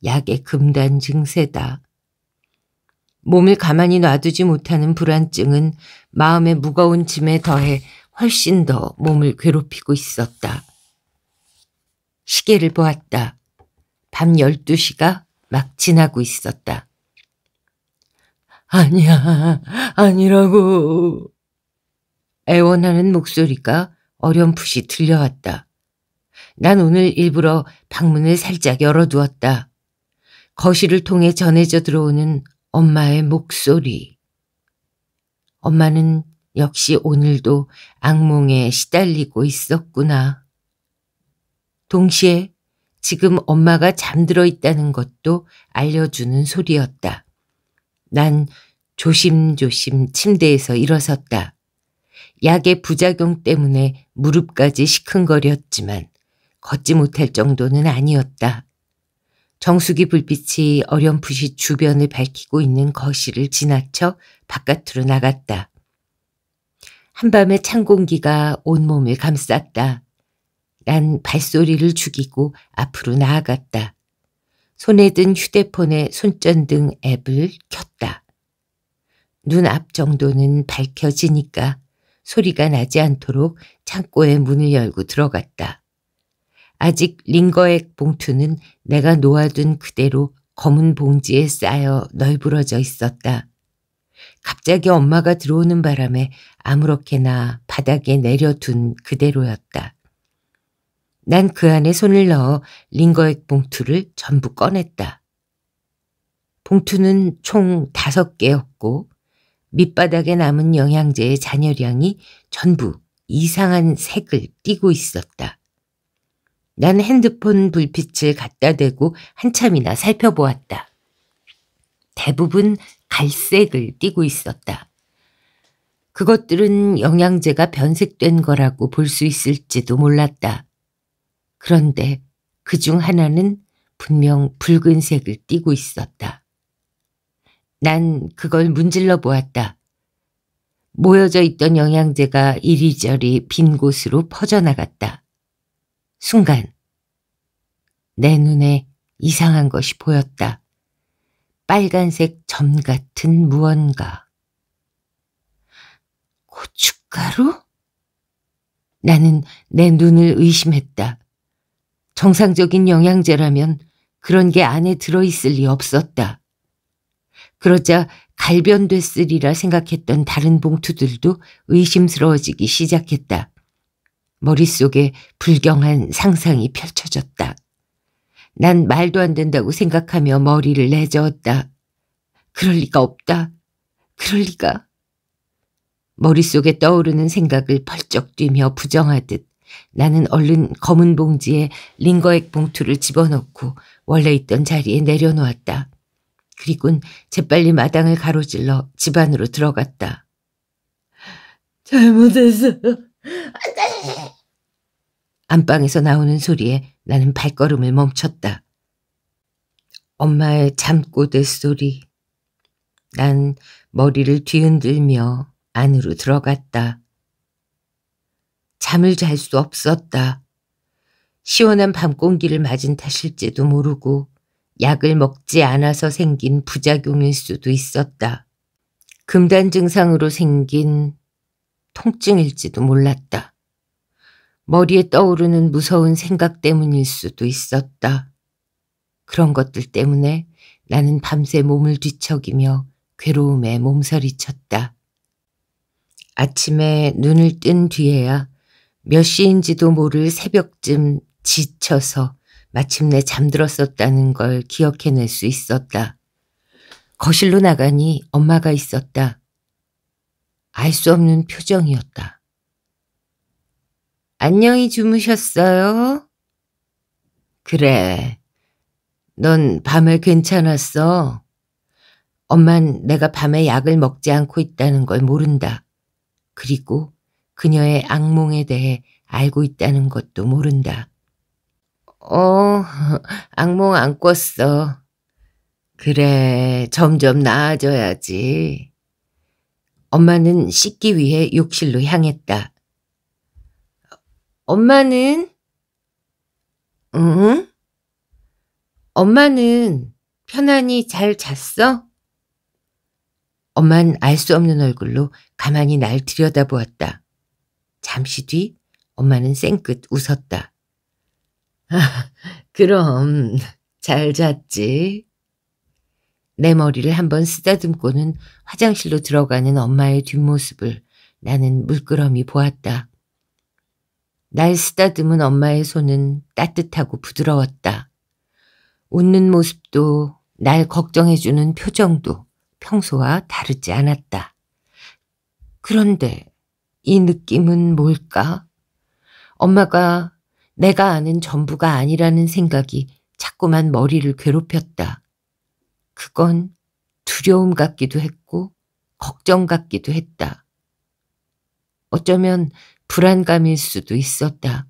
약의 금단 증세다. 몸을 가만히 놔두지 못하는 불안증은 마음의 무거운 짐에 더해 훨씬 더 몸을 괴롭히고 있었다. 시계를 보았다. 밤 12시가 막 지나고 있었다. 아니야, 아니라고. 애원하는 목소리가 어렴풋이 들려왔다. 난 오늘 일부러 방문을 살짝 열어두었다. 거실을 통해 전해져 들어오는 엄마의 목소리. 엄마는 역시 오늘도 악몽에 시달리고 있었구나. 동시에 지금 엄마가 잠들어 있다는 것도 알려주는 소리였다. 난 조심조심 침대에서 일어섰다. 약의 부작용 때문에 무릎까지 시큰거렸지만 걷지 못할 정도는 아니었다. 정수기 불빛이 어렴풋이 주변을 밝히고 있는 거실을 지나쳐 바깥으로 나갔다. 한밤의 찬 공기가 온몸을 감쌌다. 난 발소리를 죽이고 앞으로 나아갔다. 손에 든 휴대폰의 손전등 앱을 켰다. 눈 앞 정도는 밝혀지니까 소리가 나지 않도록 창고의 문을 열고 들어갔다. 아직 링거액 봉투는 내가 놓아둔 그대로 검은 봉지에 쌓여 널브러져 있었다. 갑자기 엄마가 들어오는 바람에 아무렇게나 바닥에 내려둔 그대로였다. 난그 안에 손을 넣어 링거액 봉투를 전부 꺼냈다. 봉투는 총 다섯 개였고 밑바닥에 남은 영양제의 잔여량이 전부 이상한 색을 띠고 있었다. 난 핸드폰 불빛을 갖다 대고 한참이나 살펴보았다. 대부분 갈색을 띠고 있었다. 그것들은 영양제가 변색된 거라고 볼 수 있을지도 몰랐다. 그런데 그 중 하나는 분명 붉은색을 띠고 있었다. 난 그걸 문질러 보았다. 모여져 있던 영양제가 이리저리 빈 곳으로 퍼져나갔다. 순간 내 눈에 이상한 것이 보였다. 빨간색 점 같은 무언가. 고춧가루? 나는 내 눈을 의심했다. 정상적인 영양제라면 그런 게 안에 들어있을 리 없었다. 그러자 갈변됐으리라 생각했던 다른 봉투들도 의심스러워지기 시작했다. 머릿속에 불경한 상상이 펼쳐졌다. 난 말도 안 된다고 생각하며 머리를 내저었다. 그럴 리가 없다. 그럴 리가. 머릿속에 떠오르는 생각을 펄쩍 뛰며 부정하듯 나는 얼른 검은 봉지에 링거액 봉투를 집어넣고 원래 있던 자리에 내려놓았다. 그리곤 재빨리 마당을 가로질러 집 안으로 들어갔다. 잘못했어요. 안돼! 안방에서 나오는 소리에 나는 발걸음을 멈췄다. 엄마의 잠꼬대 소리. 난 머리를 뒤흔들며 안으로 들어갔다. 잠을 잘 수 없었다. 시원한 밤 공기를 맞은 탓일지도 모르고 약을 먹지 않아서 생긴 부작용일 수도 있었다. 금단 증상으로 생긴 통증일지도 몰랐다. 머리에 떠오르는 무서운 생각 때문일 수도 있었다. 그런 것들 때문에 나는 밤새 몸을 뒤척이며 괴로움에 몸서리쳤다. 아침에 눈을 뜬 뒤에야 몇 시인지도 모를 새벽쯤 지쳐서 마침내 잠들었었다는 걸 기억해낼 수 있었다. 거실로 나가니 엄마가 있었다. 알 수 없는 표정이었다. 안녕히 주무셨어요? 그래. 넌 밤에 괜찮았어. 엄만 내가 밤에 약을 먹지 않고 있다는 걸 모른다. 그리고 그녀의 악몽에 대해 알고 있다는 것도 모른다. 어, 악몽 안 꿨어. 그래, 점점 나아져야지. 엄마는 씻기 위해 욕실로 향했다. 엄마는? 응? 엄마는 편안히 잘 잤어? 엄마는알 수 없는 얼굴로 가만히 날 들여다보았다. 잠시 뒤 엄마는 쌩끗 웃었다. 아, 그럼 잘 잤지. 내 머리를 한번 쓰다듬고는 화장실로 들어가는 엄마의 뒷모습을 나는 물끄러미 보았다. 날 쓰다듬은 엄마의 손은 따뜻하고 부드러웠다. 웃는 모습도 날 걱정해주는 표정도 평소와 다르지 않았다. 그런데 이 느낌은 뭘까? 엄마가 내가 아는 전부가 아니라는 생각이 자꾸만 머리를 괴롭혔다. 그건 두려움 같기도 했고 걱정 같기도 했다. 어쩌면 불안감일 수도 있었다.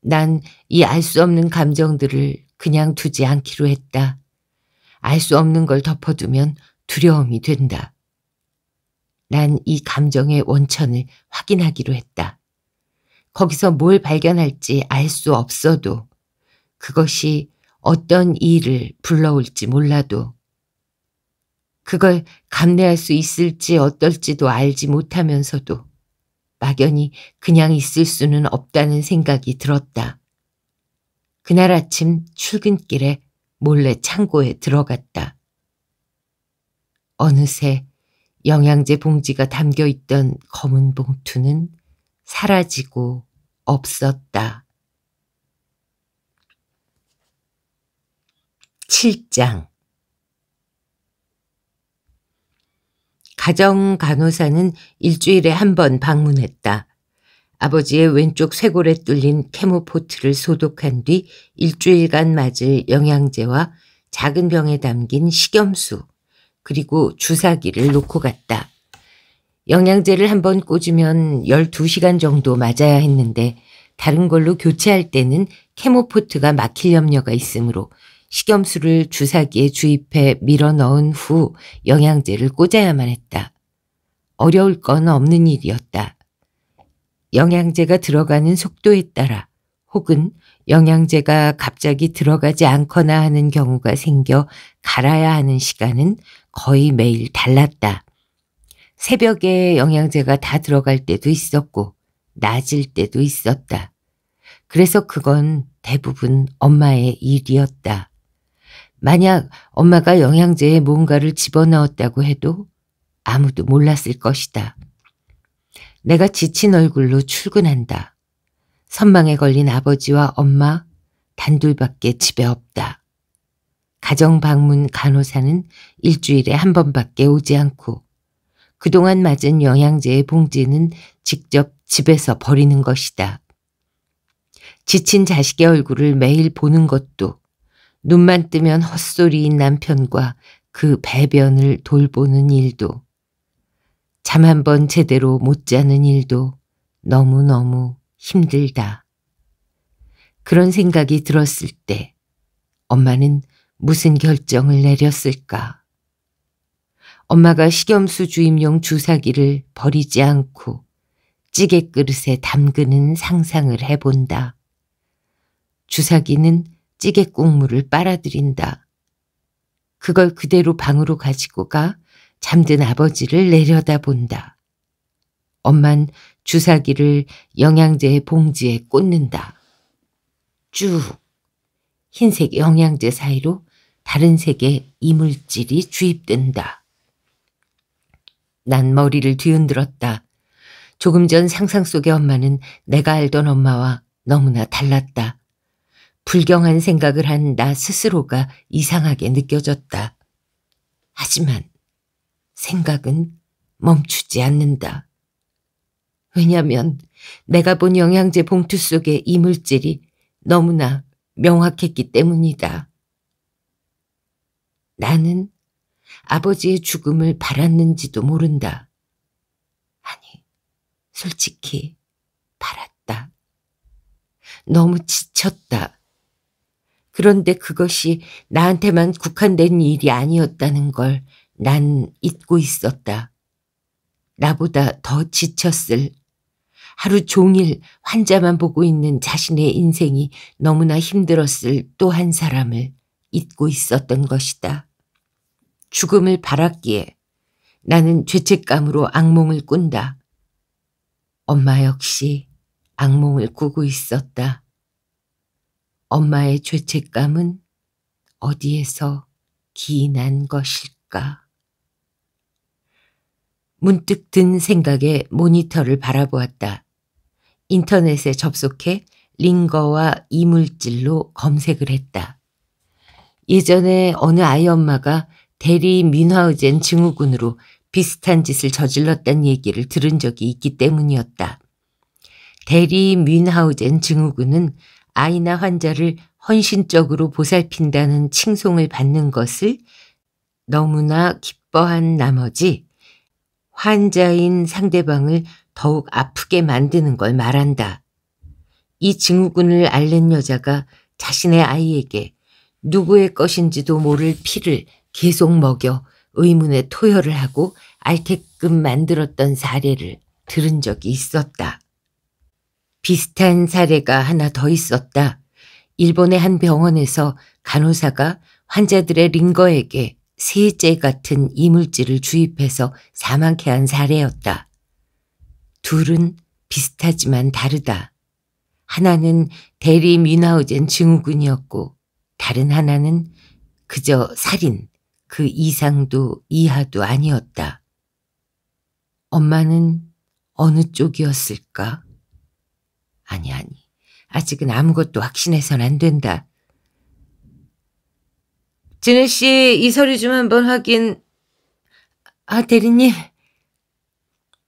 난 이 알 수 없는 감정들을 그냥 두지 않기로 했다. 알 수 없는 걸 덮어두면 두려움이 된다. 난이 감정의 원천을 확인하기로 했다. 거기서 뭘 발견할지 알 수 없어도 그것이 어떤 일을 불러올지 몰라도 그걸 감내할 수 있을지 어떨지도 알지 못하면서도 막연히 그냥 있을 수는 없다는 생각이 들었다. 그날 아침 출근길에 몰래 창고에 들어갔다. 어느새 영양제 봉지가 담겨 있던 검은 봉투는 사라지고 없었다. 7장 가정 간호사는 일주일에 한 번 방문했다. 아버지의 왼쪽 쇄골에 뚫린 캐모포트를 소독한 뒤 일주일간 맞을 영양제와 작은 병에 담긴 식염수, 그리고 주사기를 놓고 갔다. 영양제를 한번 꽂으면 12시간 정도 맞아야 했는데 다른 걸로 교체할 때는 케모포트가 막힐 염려가 있으므로 식염수를 주사기에 주입해 밀어 넣은 후 영양제를 꽂아야만 했다. 어려울 건 없는 일이었다. 영양제가 들어가는 속도에 따라 혹은 영양제가 갑자기 들어가지 않거나 하는 경우가 생겨 갈아야 하는 시간은 거의 매일 달랐다. 새벽에 영양제가 다 들어갈 때도 있었고 낮을 때도 있었다. 그래서 그건 대부분 엄마의 일이었다. 만약 엄마가 영양제에 뭔가를 집어넣었다고 해도 아무도 몰랐을 것이다. 내가 지친 얼굴로 출근한다. 선망에 걸린 아버지와 엄마, 단둘밖에 집에 없다. 가정 방문 간호사는 일주일에 한 번밖에 오지 않고 그동안 맞은 영양제의 봉지는 직접 집에서 버리는 것이다. 지친 자식의 얼굴을 매일 보는 것도 눈만 뜨면 헛소리인 남편과 그 배변을 돌보는 일도 잠 한 번 제대로 못 자는 일도 너무너무 힘들다. 그런 생각이 들었을 때 엄마는 무슨 결정을 내렸을까. 엄마가 식염수 주입용 주사기를 버리지 않고 찌개 그릇에 담그는 상상을 해본다. 주사기는 찌개 국물을 빨아들인다. 그걸 그대로 방으로 가지고 가 잠든 아버지를 내려다본다. 엄만 주사기를 영양제 봉지에 꽂는다. 쭉 흰색 영양제 사이로 다른 색의 이물질이 주입된다. 난 머리를 뒤흔들었다. 조금 전 상상 속의 엄마는 내가 알던 엄마와 너무나 달랐다. 불경한 생각을 한 나 스스로가 이상하게 느껴졌다. 하지만 생각은 멈추지 않는다. 왜냐면 내가 본 영양제 봉투 속의 이물질이 너무나 명확했기 때문이다. 나는 아버지의 죽음을 바랐는지도 모른다. 아니, 솔직히 바랐다. 너무 지쳤다. 그런데 그것이 나한테만 국한된 일이 아니었다는 걸 난 잊고 있었다. 나보다 더 지쳤을 하루 종일 환자만 보고 있는 자신의 인생이 너무나 힘들었을 또 한 사람을 잊고 있었던 것이다. 죽음을 바랐기에 나는 죄책감으로 악몽을 꾼다. 엄마 역시 악몽을 꾸고 있었다. 엄마의 죄책감은 어디에서 기인한 것일까? 문득 든 생각에 모니터를 바라보았다. 인터넷에 접속해 링거와 이물질로 검색을 했다. 예전에 어느 아이 엄마가 대리 민화우젠 증후군으로 비슷한 짓을 저질렀다는 얘기를 들은 적이 있기 때문이었다. 대리 민하우젠 증후군은 아이나 환자를 헌신적으로 보살핀다는 칭송을 받는 것을 너무나 기뻐한 나머지 환자인 상대방을 더욱 아프게 만드는 걸 말한다. 이 증후군을 앓는 여자가 자신의 아이에게 누구의 것인지도 모를 피를 계속 먹여 의문에 토혈을 하고 알게끔 만들었던 사례를 들은 적이 있었다. 비슷한 사례가 하나 더 있었다. 일본의 한 병원에서 간호사가 환자들의 링거에게 세제 같은 이물질을 주입해서 사망케 한 사례였다. 둘은 비슷하지만 다르다. 하나는 대리 미나우젠 증후군이었고 다른 하나는 그저 살인, 그 이상도 이하도 아니었다. 엄마는 어느 쪽이었을까? 아니, 아니. 아직은 아무것도 확신해선 안 된다. 진우 씨, 이 서류 좀 한번 확인. 아, 대리님.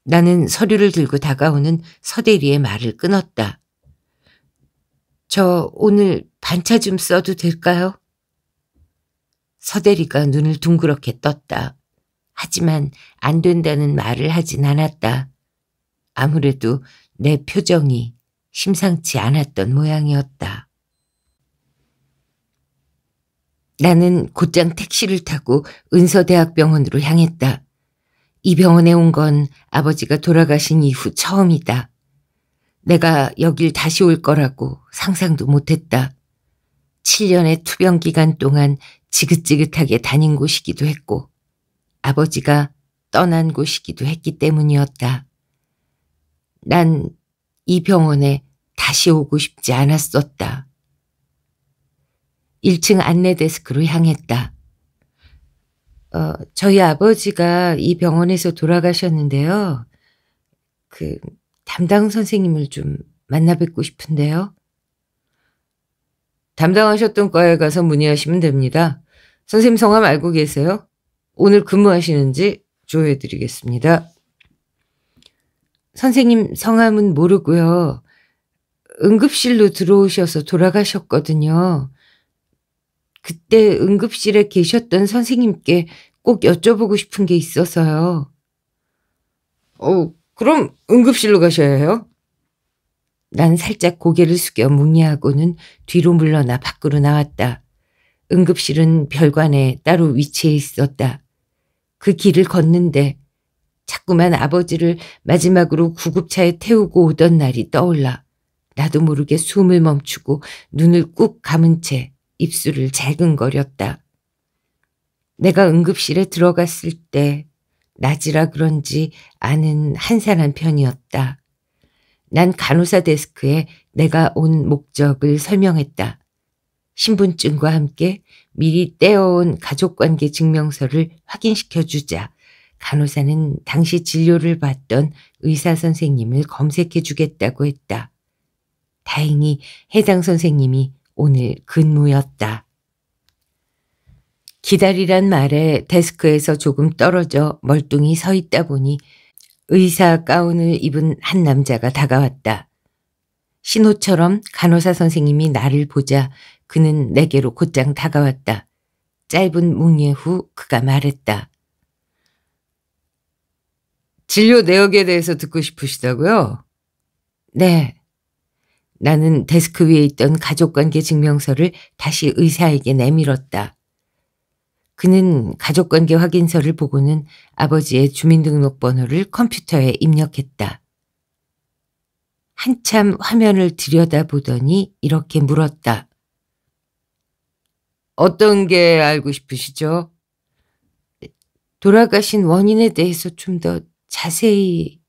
나는 서류를 들고 다가오는 서대리의 말을 끊었다. 저 오늘 반차 좀 써도 될까요? 서대리가 눈을 둥그렇게 떴다. 하지만 안 된다는 말을 하진 않았다. 아무래도 내 표정이 심상치 않았던 모양이었다. 나는 곧장 택시를 타고 은서대학병원으로 향했다. 이 병원에 온 건 아버지가 돌아가신 이후 처음이다. 내가 여길 다시 올 거라고 상상도 못했다. 7년의 투병 기간 동안 지긋지긋하게 다닌 곳이기도 했고 아버지가 떠난 곳이기도 했기 때문이었다. 난 이 병원에 다시 오고 싶지 않았었다. 1층 안내 데스크로 향했다. 어, 저희 아버지가 이 병원에서 돌아가셨는데요. 그 담당 선생님을 좀 만나 뵙고 싶은데요. 담당하셨던 과에 가서 문의하시면 됩니다. 선생님 성함 알고 계세요? 오늘 근무하시는지 조회해 드리겠습니다. 선생님 성함은 모르고요. 응급실로 들어오셔서 돌아가셨거든요. 그때 응급실에 계셨던 선생님께 꼭 여쭤보고 싶은 게 있어서요. 어, 그럼 응급실로 가셔야 해요? 난 살짝 고개를 숙여 묵니하고는 뒤로 물러나 밖으로 나왔다. 응급실은 별관에 따로 위치해 있었다. 그 길을 걷는데 자꾸만 아버지를 마지막으로 구급차에 태우고 오던 날이 떠올라 나도 모르게 숨을 멈추고 눈을 꾹 감은 채 입술을 잘근거렸다. 내가 응급실에 들어갔을 때 낮이라 그런지 아는 한산한 편이었다. 난 간호사 데스크에 내가 온 목적을 설명했다. 신분증과 함께 미리 떼어온 가족관계 증명서를 확인시켜 주자. 간호사는 당시 진료를 받던 의사 선생님을 검색해 주겠다고 했다. 다행히 해당 선생님이 오늘 근무였다. 기다리란 말에 데스크에서 조금 떨어져 멀뚱히 서 있다 보니 의사 가운을 입은 한 남자가 다가왔다. 신호처럼 간호사 선생님이 나를 보자 그는 내게로 곧장 다가왔다. 짧은 묵례후 그가 말했다. 진료 내역에 대해서 듣고 싶으시다고요? 네. 나는 데스크 위에 있던 가족관계 증명서를 다시 의사에게 내밀었다. 그는 가족관계 확인서를 보고는 아버지의 주민등록번호를 컴퓨터에 입력했다. 한참 화면을 들여다보더니 이렇게 물었다. 어떤 게 알고 싶으시죠? 돌아가신 원인에 대해서 좀 더 자세히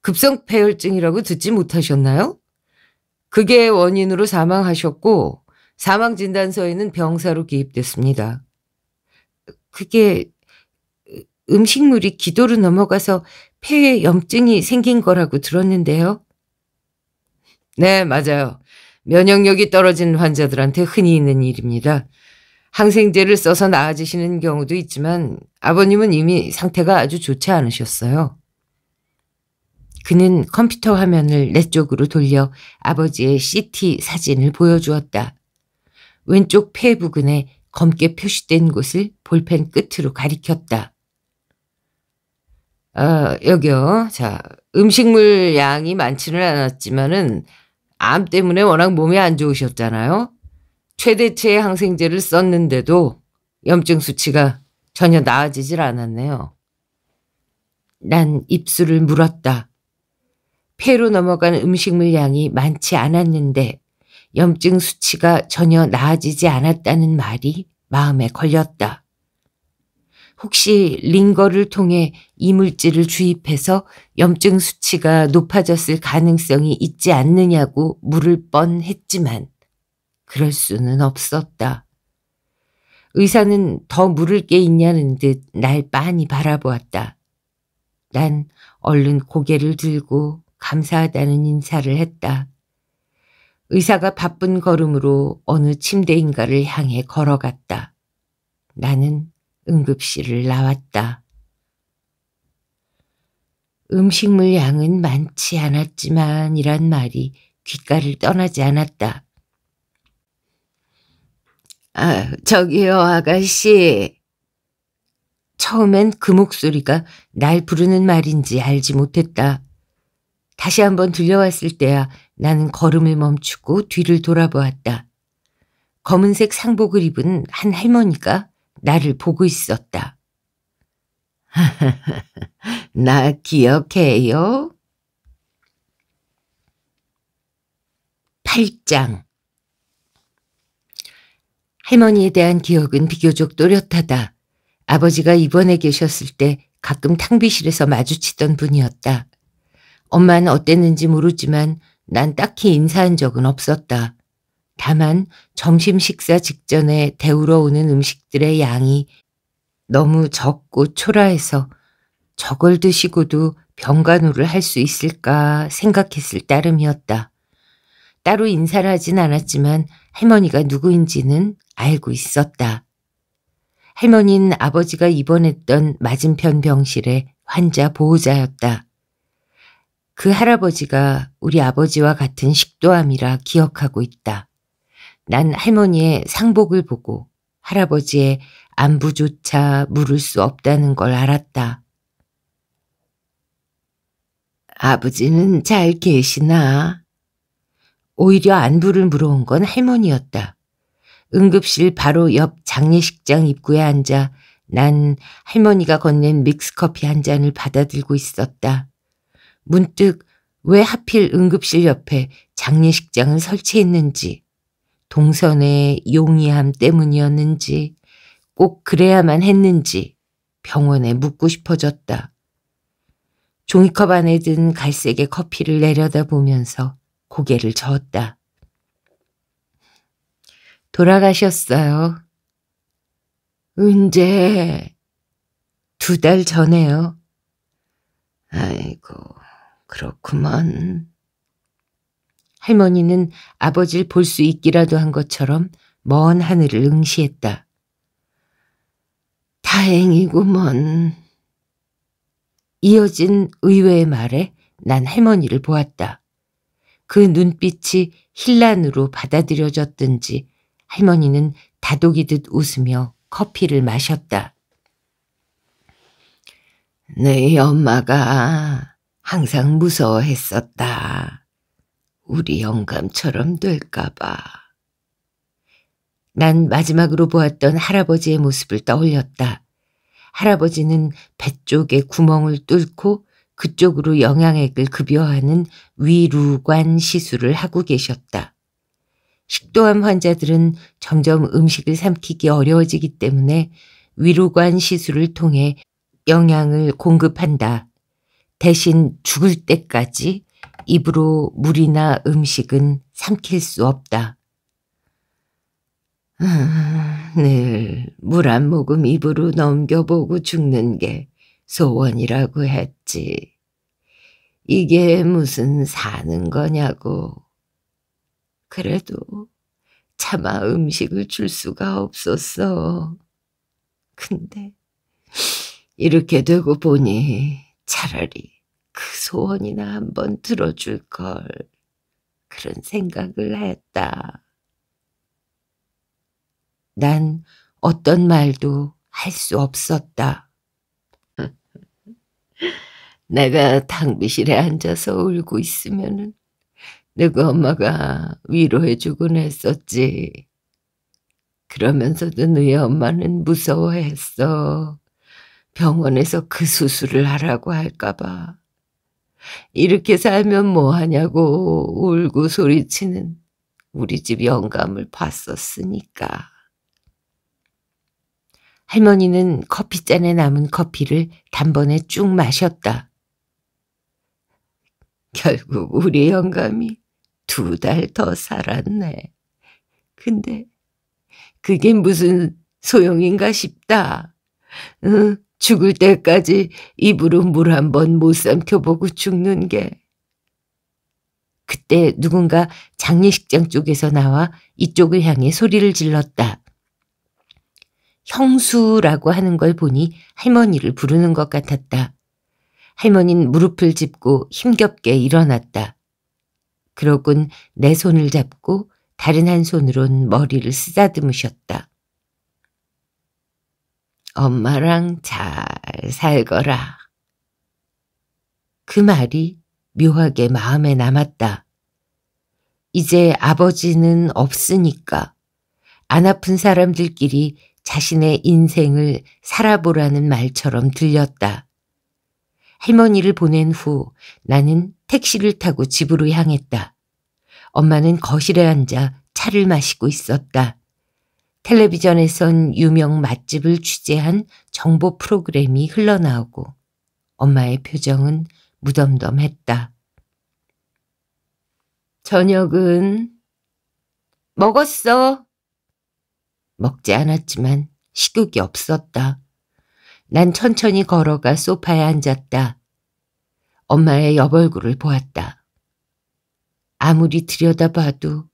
급성 폐혈증이라고 듣지 못하셨나요? 그게 원인으로 사망하셨고 사망 진단서에는 병사로 기입됐습니다. 그게 음식물이 기도로 넘어가서 폐에 염증이 생긴 거라고 들었는데요. 네, 맞아요. 면역력이 떨어진 환자들한테 흔히 있는 일입니다. 항생제를 써서 나아지시는 경우도 있지만 아버님은 이미 상태가 아주 좋지 않으셨어요. 그는 컴퓨터 화면을 내 쪽으로 돌려 아버지의 CT 사진을 보여주었다. 왼쪽 폐 부근에 검게 표시된 곳을 볼펜 끝으로 가리켰다. 아, 여기요. 자, 음식물 양이 많지는 않았지만은 암 때문에 워낙 몸이 안 좋으셨잖아요. 최대치의 항생제를 썼는데도 염증 수치가 전혀 나아지질 않았네요. 난 입술을 물었다. 폐로 넘어간 음식물 양이 많지 않았는데 염증 수치가 전혀 나아지지 않았다는 말이 마음에 걸렸다. 혹시 링거를 통해 이물질을 주입해서 염증 수치가 높아졌을 가능성이 있지 않느냐고 물을 뻔했지만 그럴 수는 없었다. 의사는 더 물을 게 있냐는 듯 날 빤히 바라보았다. 난 얼른 고개를 들고 감사하다는 인사를 했다. 의사가 바쁜 걸음으로 어느 침대인가를 향해 걸어갔다. 나는 응급실을 나왔다. 음식물 양은 많지 않았지만 이란 말이 귓가를 떠나지 않았다. 아, 저기요, 아가씨. 처음엔 그 목소리가 날 부르는 말인지 알지 못했다. 다시 한번 들려왔을 때야 나는 걸음을 멈추고 뒤를 돌아보았다. 검은색 상복을 입은 한 할머니가 나를 보고 있었다. 나 기억해요? 팔짱 할머니에 대한 기억은 비교적 또렷하다. 아버지가 입원해 계셨을 때 가끔 탕비실에서 마주치던 분이었다. 엄마는 어땠는지 모르지만 난 딱히 인사한 적은 없었다. 다만 점심 식사 직전에 데우러 오는 음식들의 양이 너무 적고 초라해서 저걸 드시고도 병간호를 할 수 있을까 생각했을 따름이었다. 따로 인사를 하진 않았지만 할머니가 누구인지는 알고 있었다. 할머니는 아버지가 입원했던 맞은편 병실의 환자 보호자였다. 그 할아버지가 우리 아버지와 같은 식도암이라 기억하고 있다. 난 할머니의 상복을 보고 할아버지의 안부조차 물을 수 없다는 걸 알았다. 아버지는 잘 계시나? 오히려 안부를 물어온 건 할머니였다. 응급실 바로 옆 장례식장 입구에 앉아 난 할머니가 건넨 믹스커피 한 잔을 받아들고 있었다. 문득 왜 하필 응급실 옆에 장례식장을 설치했는지, 동선의 용이함 때문이었는지, 꼭 그래야만 했는지 병원에 묻고 싶어졌다. 종이컵 안에 든 갈색의 커피를 내려다 보면서 고개를 저었다. 돌아가셨어요. 은제두 달 전에요. 아이고. 그렇구먼. 할머니는 아버지를 볼 수 있기라도 한 것처럼 먼 하늘을 응시했다. 다행이구먼. 이어진 의외의 말에 난 할머니를 보았다. 그 눈빛이 힐란으로 받아들여졌든지 할머니는 다독이듯 웃으며 커피를 마셨다. 네 엄마가 항상 무서워했었다. 우리 영감처럼 될까봐. 난 마지막으로 보았던 할아버지의 모습을 떠올렸다. 할아버지는 배 쪽에 구멍을 뚫고 그쪽으로 영양액을 급여하는 위루관 시술을 하고 계셨다. 식도암 환자들은 점점 음식을 삼키기 어려워지기 때문에 위루관 시술을 통해 영양을 공급한다. 대신 죽을 때까지 입으로 물이나 음식은 삼킬 수 없다. 아, 늘물 한 모금 입으로 넘겨보고 죽는 게 소원이라고 했지. 이게 무슨 사는 거냐고. 그래도 차마 음식을 줄 수가 없었어. 근데 이렇게 되고 보니 차라리 그 소원이나 한번 들어줄 걸 그런 생각을 했다. 난 어떤 말도 할 수 없었다. 내가 당비실에 앉아서 울고 있으면은 내가 엄마가 위로해주곤 했었지. 그러면서도 너희 엄마는 무서워했어. 병원에서 그 수술을 하라고 할까봐. 이렇게 살면 뭐하냐고 울고 소리치는 우리 집 영감을 봤었으니까. 할머니는 커피잔에 남은 커피를 단번에 쭉 마셨다. 결국 우리 영감이 두 달 더 살았네. 근데 그게 무슨 소용인가 싶다. 응, 죽을 때까지 입으로 물 한 번 못 삼켜보고 죽는 게. 그때 누군가 장례식장 쪽에서 나와 이쪽을 향해 소리를 질렀다. 형수라고 하는 걸 보니 할머니를 부르는 것 같았다. 할머니는 무릎을 짚고 힘겹게 일어났다. 그러곤 내 손을 잡고 다른 한 손으론 머리를 쓰다듬으셨다. 엄마랑 잘 살거라. 그 말이 묘하게 마음에 남았다. 이제 아버지는 없으니까 안 아픈 사람들끼리 자신의 인생을 살아보라는 말처럼 들렸다. 할머니를 보낸 후 나는 택시를 타고 집으로 향했다. 엄마는 거실에 앉아 차를 마시고 있었다. 텔레비전에선 유명 맛집을 취재한 정보 프로그램이 흘러나오고 엄마의 표정은 무덤덤했다. 저녁은 먹었어. 먹지 않았지만 식욕이 없었다. 난 천천히 걸어가 소파에 앉았다. 엄마의 옆 얼굴을 보았다. 아무리 들여다봐도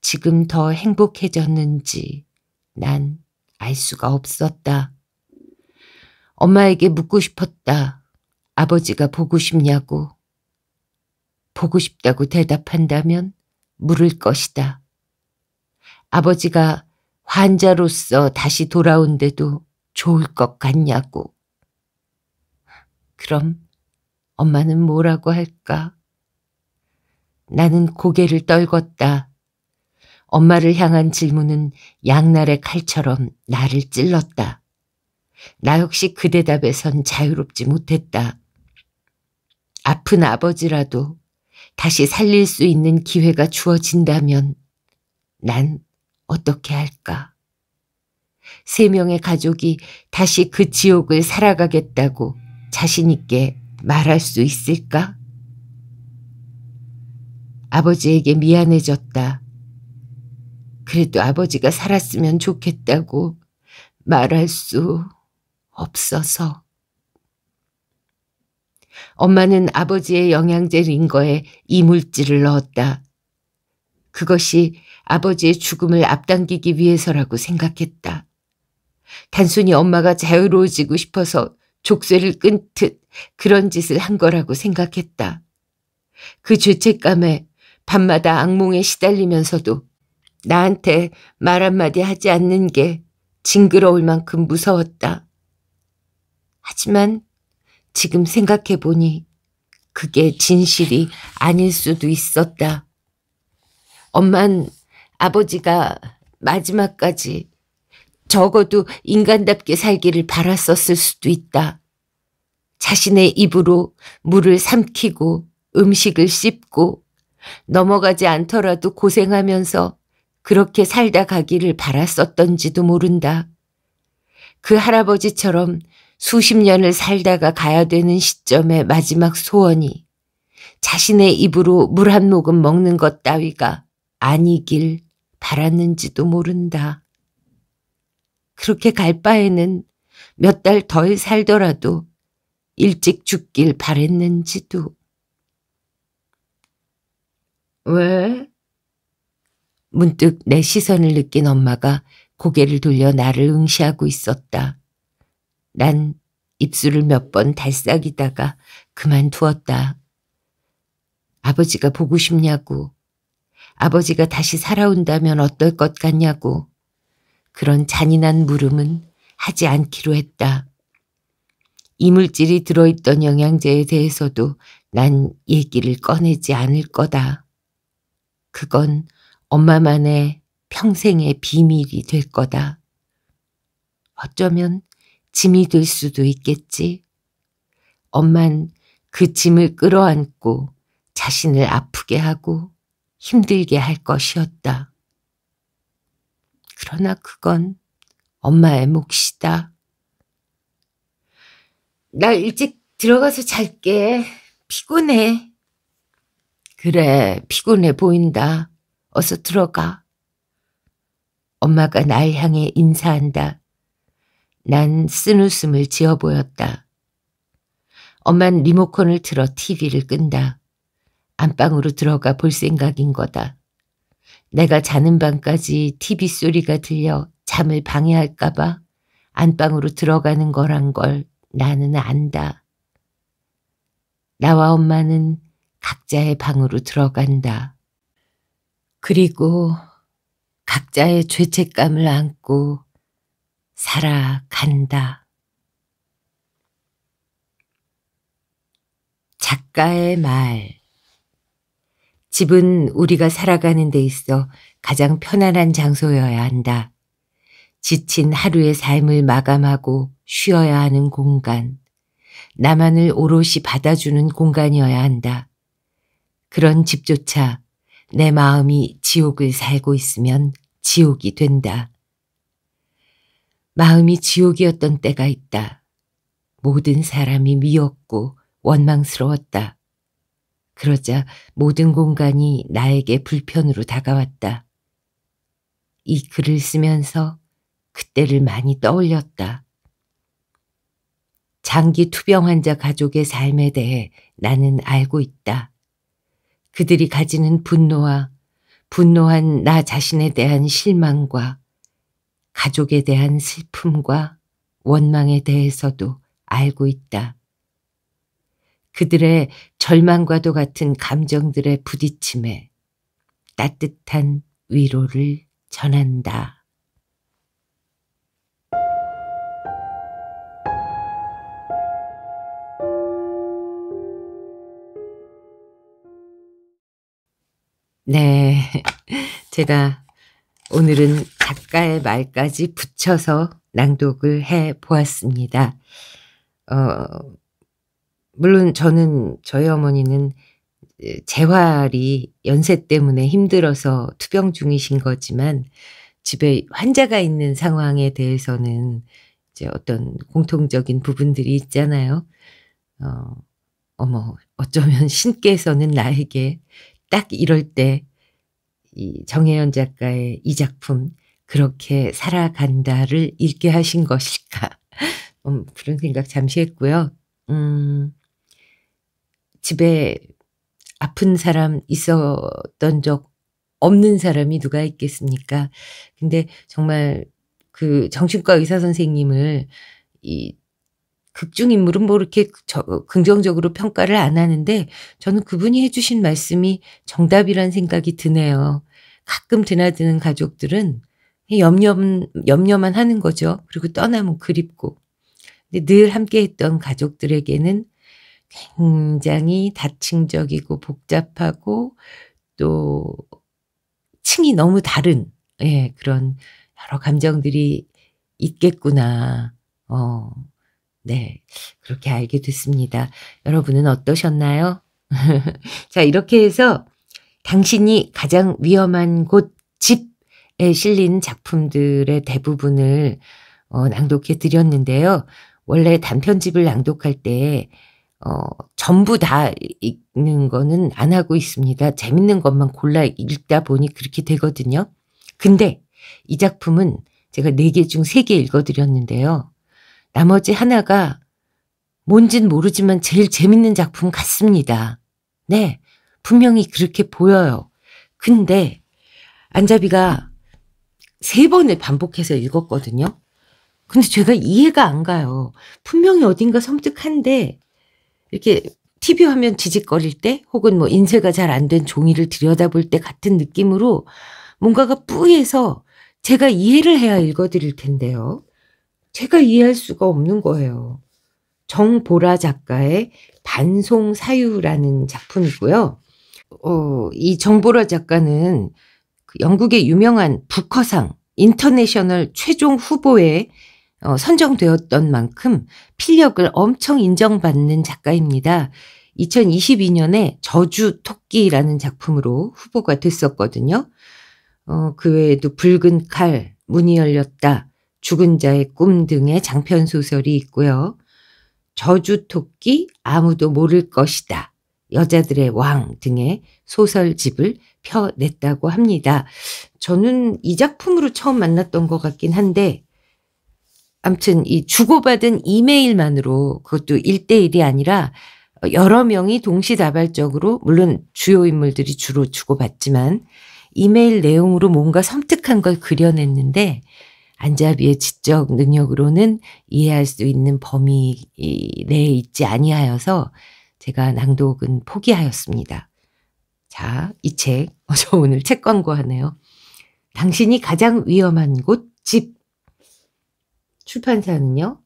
지금 더 행복해졌는지 난알 수가 없었다. 엄마에게 묻고 싶었다. 아버지가 보고 싶냐고. 보고 싶다고 대답한다면 물을 것이다. 아버지가 환자로서 다시 돌아온데도 좋을 것 같냐고. 그럼 엄마는 뭐라고 할까? 나는 고개를 떨궜다. 엄마를 향한 질문은 양날의 칼처럼 나를 찔렀다. 나 역시 그 대답에선 자유롭지 못했다. 아픈 아버지라도 다시 살릴 수 있는 기회가 주어진다면 난 어떻게 할까? 세 명의 가족이 다시 그 지옥을 살아가겠다고 자신있게 말할 수 있을까? 아버지에게 미안해졌다. 그래도 아버지가 살았으면 좋겠다고 말할 수 없어서. 엄마는 아버지의 영양제 인거에 이물질을 넣었다. 그것이 아버지의 죽음을 앞당기기 위해서라고 생각했다. 단순히 엄마가 자유로워지고 싶어서 족쇄를 끊듯 그런 짓을 한 거라고 생각했다. 그 죄책감에 밤마다 악몽에 시달리면서도 나한테 말 한마디 하지 않는 게 징그러울 만큼 무서웠다. 하지만 지금 생각해보니 그게 진실이 아닐 수도 있었다. 엄만 아버지가 마지막까지 적어도 인간답게 살기를 바랐었을 수도 있다. 자신의 입으로 물을 삼키고 음식을 씹고 넘어가지 않더라도 고생하면서 그렇게 살다 가기를 바랐었던지도 모른다. 그 할아버지처럼 수십 년을 살다가 가야 되는 시점의 마지막 소원이 자신의 입으로 물 한 모금 먹는 것 따위가 아니길 바랐는지도 모른다. 그렇게 갈 바에는 몇 달 더 살더라도 일찍 죽길 바랬는지도. 왜? 문득 내 시선을 느낀 엄마가 고개를 돌려 나를 응시하고 있었다. 난 입술을 몇 번 달싹이다가 그만두었다. 아버지가 보고 싶냐고. 아버지가 다시 살아온다면 어떨 것 같냐고. 그런 잔인한 물음은 하지 않기로 했다. 이물질이 들어있던 영양제에 대해서도 난 얘기를 꺼내지 않을 거다. 그건 엄마만의 평생의 비밀이 될 거다. 어쩌면 짐이 될 수도 있겠지. 엄만 그 짐을 끌어안고 자신을 아프게 하고 힘들게 할 것이었다. 그러나 그건 엄마의 몫이다. 나 일찍 들어가서 잘게. 피곤해. 그래, 피곤해 보인다. 어서 들어가. 엄마가 날 향해 인사한다. 난 쓴 웃음을 지어 보였다. 엄만 리모컨을 틀어 TV를 끈다. 안방으로 들어가 볼 생각인 거다. 내가 자는 방까지 TV 소리가 들려 잠을 방해할까봐 안방으로 들어가는 거란 걸 나는 안다. 나와 엄마는 각자의 방으로 들어간다. 그리고 각자의 죄책감을 안고 살아간다. 작가의 말. 집은 우리가 살아가는 데 있어 가장 편안한 장소여야 한다. 지친 하루의 삶을 마감하고 쉬어야 하는 공간. 나만을 오롯이 받아주는 공간이어야 한다. 그런 집조차 내 마음이 지옥을 살고 있으면 지옥이 된다. 마음이 지옥이었던 때가 있다. 모든 사람이 미웠고 원망스러웠다. 그러자 모든 공간이 나에게 불편으로 다가왔다. 이 글을 쓰면서 그때를 많이 떠올렸다. 장기 투병 환자 가족의 삶에 대해 나는 알고 있다. 그들이 가지는 분노와 분노한 나 자신에 대한 실망과 가족에 대한 슬픔과 원망에 대해서도 알고 있다. 그들의 절망과도 같은 감정들의 부딪힘에 따뜻한 위로를 전한다. 네. 제가 오늘은 작가의 말까지 붙여서 낭독을 해 보았습니다. 어, 물론 저는 저희 어머니는 재활이 연세 때문에 힘들어서 투병 중이신 거지만 집에 환자가 있는 상황에 대해서는 이제 어떤 공통적인 부분들이 있잖아요. 어, 어머, 어쩌면 신께서는 나에게 딱 이럴 때이 정혜연 작가의 이 작품 그렇게 살아간다를 읽게 하신 것일까 음, 그런 생각 잠시 했고요. 음, 집에 아픈 사람 있었던 적 없는 사람이 누가 있겠습니까? 근데 정말 그 정신과 의사 선생님을 이 극중 인물은 뭐 이렇게 저, 긍정적으로 평가를 안 하는데 저는 그분이 해주신 말씀이 정답이란 생각이 드네요. 가끔 드나드는 가족들은 염려, 염려만 하는 거죠. 그리고 떠나면 그립고. 근데 늘 함께 했던 가족들에게는 굉장히 다층적이고 복잡하고 또 층이 너무 다른, 예, 그런 여러 감정들이 있겠구나. 어, 네, 그렇게 알게 됐습니다. 여러분은 어떠셨나요? 자, 이렇게 해서 당신이 가장 위험한 곳 집에 실린 작품들의 대부분을 어, 낭독해 드렸는데요. 원래 단편집을 낭독할 때 어, 전부 다 읽는 거는 안 하고 있습니다. 재밌는 것만 골라 읽다 보니 그렇게 되거든요. 근데 이 작품은 제가 4개 중 3개 읽어드렸는데요. 나머지 하나가 뭔진 모르지만 제일 재밌는 작품 같습니다. 네, 분명히 그렇게 보여요. 근데 안자비가 세 번을 반복해서 읽었거든요. 근데 제가 이해가 안 가요. 분명히 어딘가 섬뜩한데 이렇게 TV 화면 지직거릴 때 혹은 뭐 인쇄가 잘 안 된 종이를 들여다볼 때 같은 느낌으로 뭔가가 뿌해서 제가 이해를 해야 읽어드릴 텐데요. 제가 이해할 수가 없는 거예요. 정보라 작가의 반송 사유라는 작품이고요. 어, 이 정보라 작가는 그 영국의 유명한 부커상 인터내셔널 최종 후보에 어, 선정되었던 만큼 필력을 엄청 인정받는 작가입니다. 2022년에 저주 토끼라는 작품으로 후보가 됐었거든요. 어, 그 외에도 붉은 칼, 문이 열렸다, 죽은 자의 꿈 등의 장편 소설이 있고요. 저주 토끼 아무도 모를 것이다. 여자들의 왕 등의 소설집을 펴냈다고 합니다. 저는 이 작품으로 처음 만났던 것 같긴 한데 암튼 이 주고받은 이메일만으로 그것도 1대1이 아니라 여러 명이 동시다발적으로 물론 주요 인물들이 주로 주고받지만 이메일 내용으로 뭔가 섬뜩한 걸 그려냈는데 안자비의 지적 능력으로는 이해할 수 있는 범위 내에 있지 아니하여서 제가 낭독은 포기하였습니다. 자, 이 책. 저 오늘 책 광고하네요. 당신이 가장 위험한 곳, 집. 출판사는요,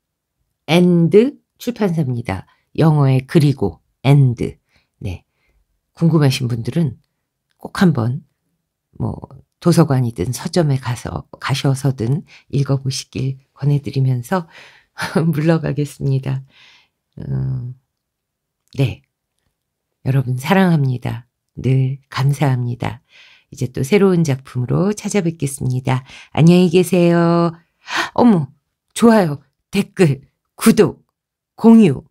and 출판사입니다. 영어의 그리고, and. 네. 궁금하신 분들은 꼭 한번, 뭐, 도서관이든 서점에 가서 가셔서든 읽어보시길 권해드리면서 물러가겠습니다. 음, 네, 여러분 사랑합니다. 늘 감사합니다. 이제 또 새로운 작품으로 찾아뵙겠습니다. 안녕히 계세요. 어머, 좋아요, 댓글, 구독, 공유,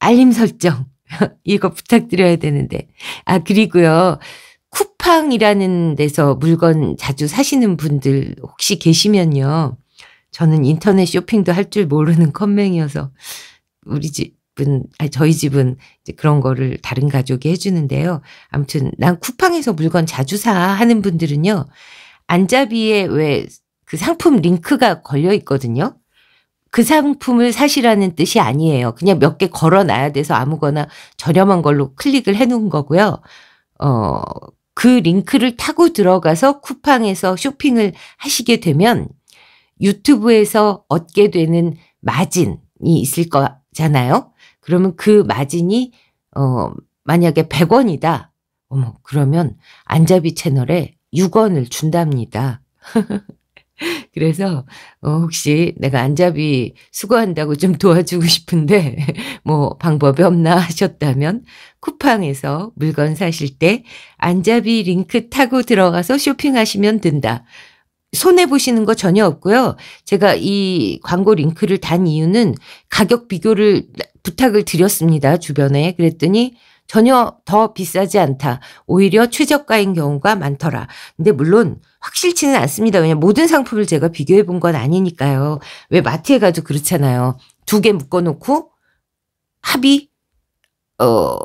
알림 설정 이거 부탁드려야 되는데 아 그리고요. 쿠팡이라는 데서 물건 자주 사시는 분들 혹시 계시면요. 저는 인터넷 쇼핑도 할 줄 모르는 컴맹이어서 우리 집은 아니 저희 집은 이제 그런 거를 다른 가족이 해주는데요. 아무튼 난 쿠팡에서 물건 자주 사 하는 분들은요. 안자비에 왜 그 상품 링크가 걸려 있거든요. 그 상품을 사시라는 뜻이 아니에요. 그냥 몇 개 걸어놔야 돼서 아무거나 저렴한 걸로 클릭을 해놓은 거고요. 어, 그 링크를 타고 들어가서 쿠팡에서 쇼핑을 하시게 되면 유튜브에서 얻게 되는 마진이 있을 거잖아요. 그러면 그 마진이 어 만약에 100원이다. 어머 그러면 안잡이 채널에 6원을 준답니다. 그래서 어 혹시 내가 안잡이 수거한다고 좀 도와주고 싶은데 뭐 방법이 없나 하셨다면 쿠팡에서 물건 사실 때 안잡이 링크 타고 들어가서 쇼핑하시면 된다. 손해 보시는 거 전혀 없고요. 제가 이 광고 링크를 단 이유는 가격 비교를 부탁을 드렸습니다. 주변에 그랬더니 전혀 더 비싸지 않다. 오히려 최저가인 경우가 많더라. 근데 물론 확실치는 않습니다. 왜냐 면 모든 상품을 제가 비교해 본 건 아니니까요. 왜 마트에 가도 그렇잖아요. 두 개 묶어 놓고 합이 어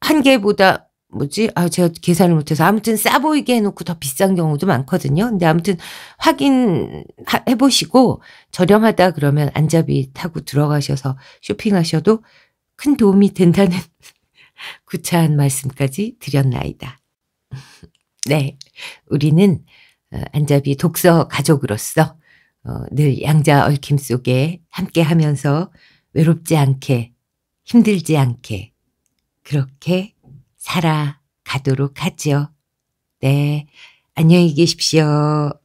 한 개보다 뭐지? 아, 제가 계산을 못해서. 아무튼 싸 보이게 해놓고 더 비싼 경우도 많거든요. 근데 아무튼 확인해보시고 저렴하다 그러면 안잡이 타고 들어가셔서 쇼핑하셔도 큰 도움이 된다는 구차한 말씀까지 드렸나이다. 네. 우리는 어, 안잡이 독서 가족으로서 어, 늘 양자 얽힘 속에 함께 하면서 외롭지 않게 힘들지 않게 그렇게 살아가도록 하지요. 네, 안녕히 계십시오.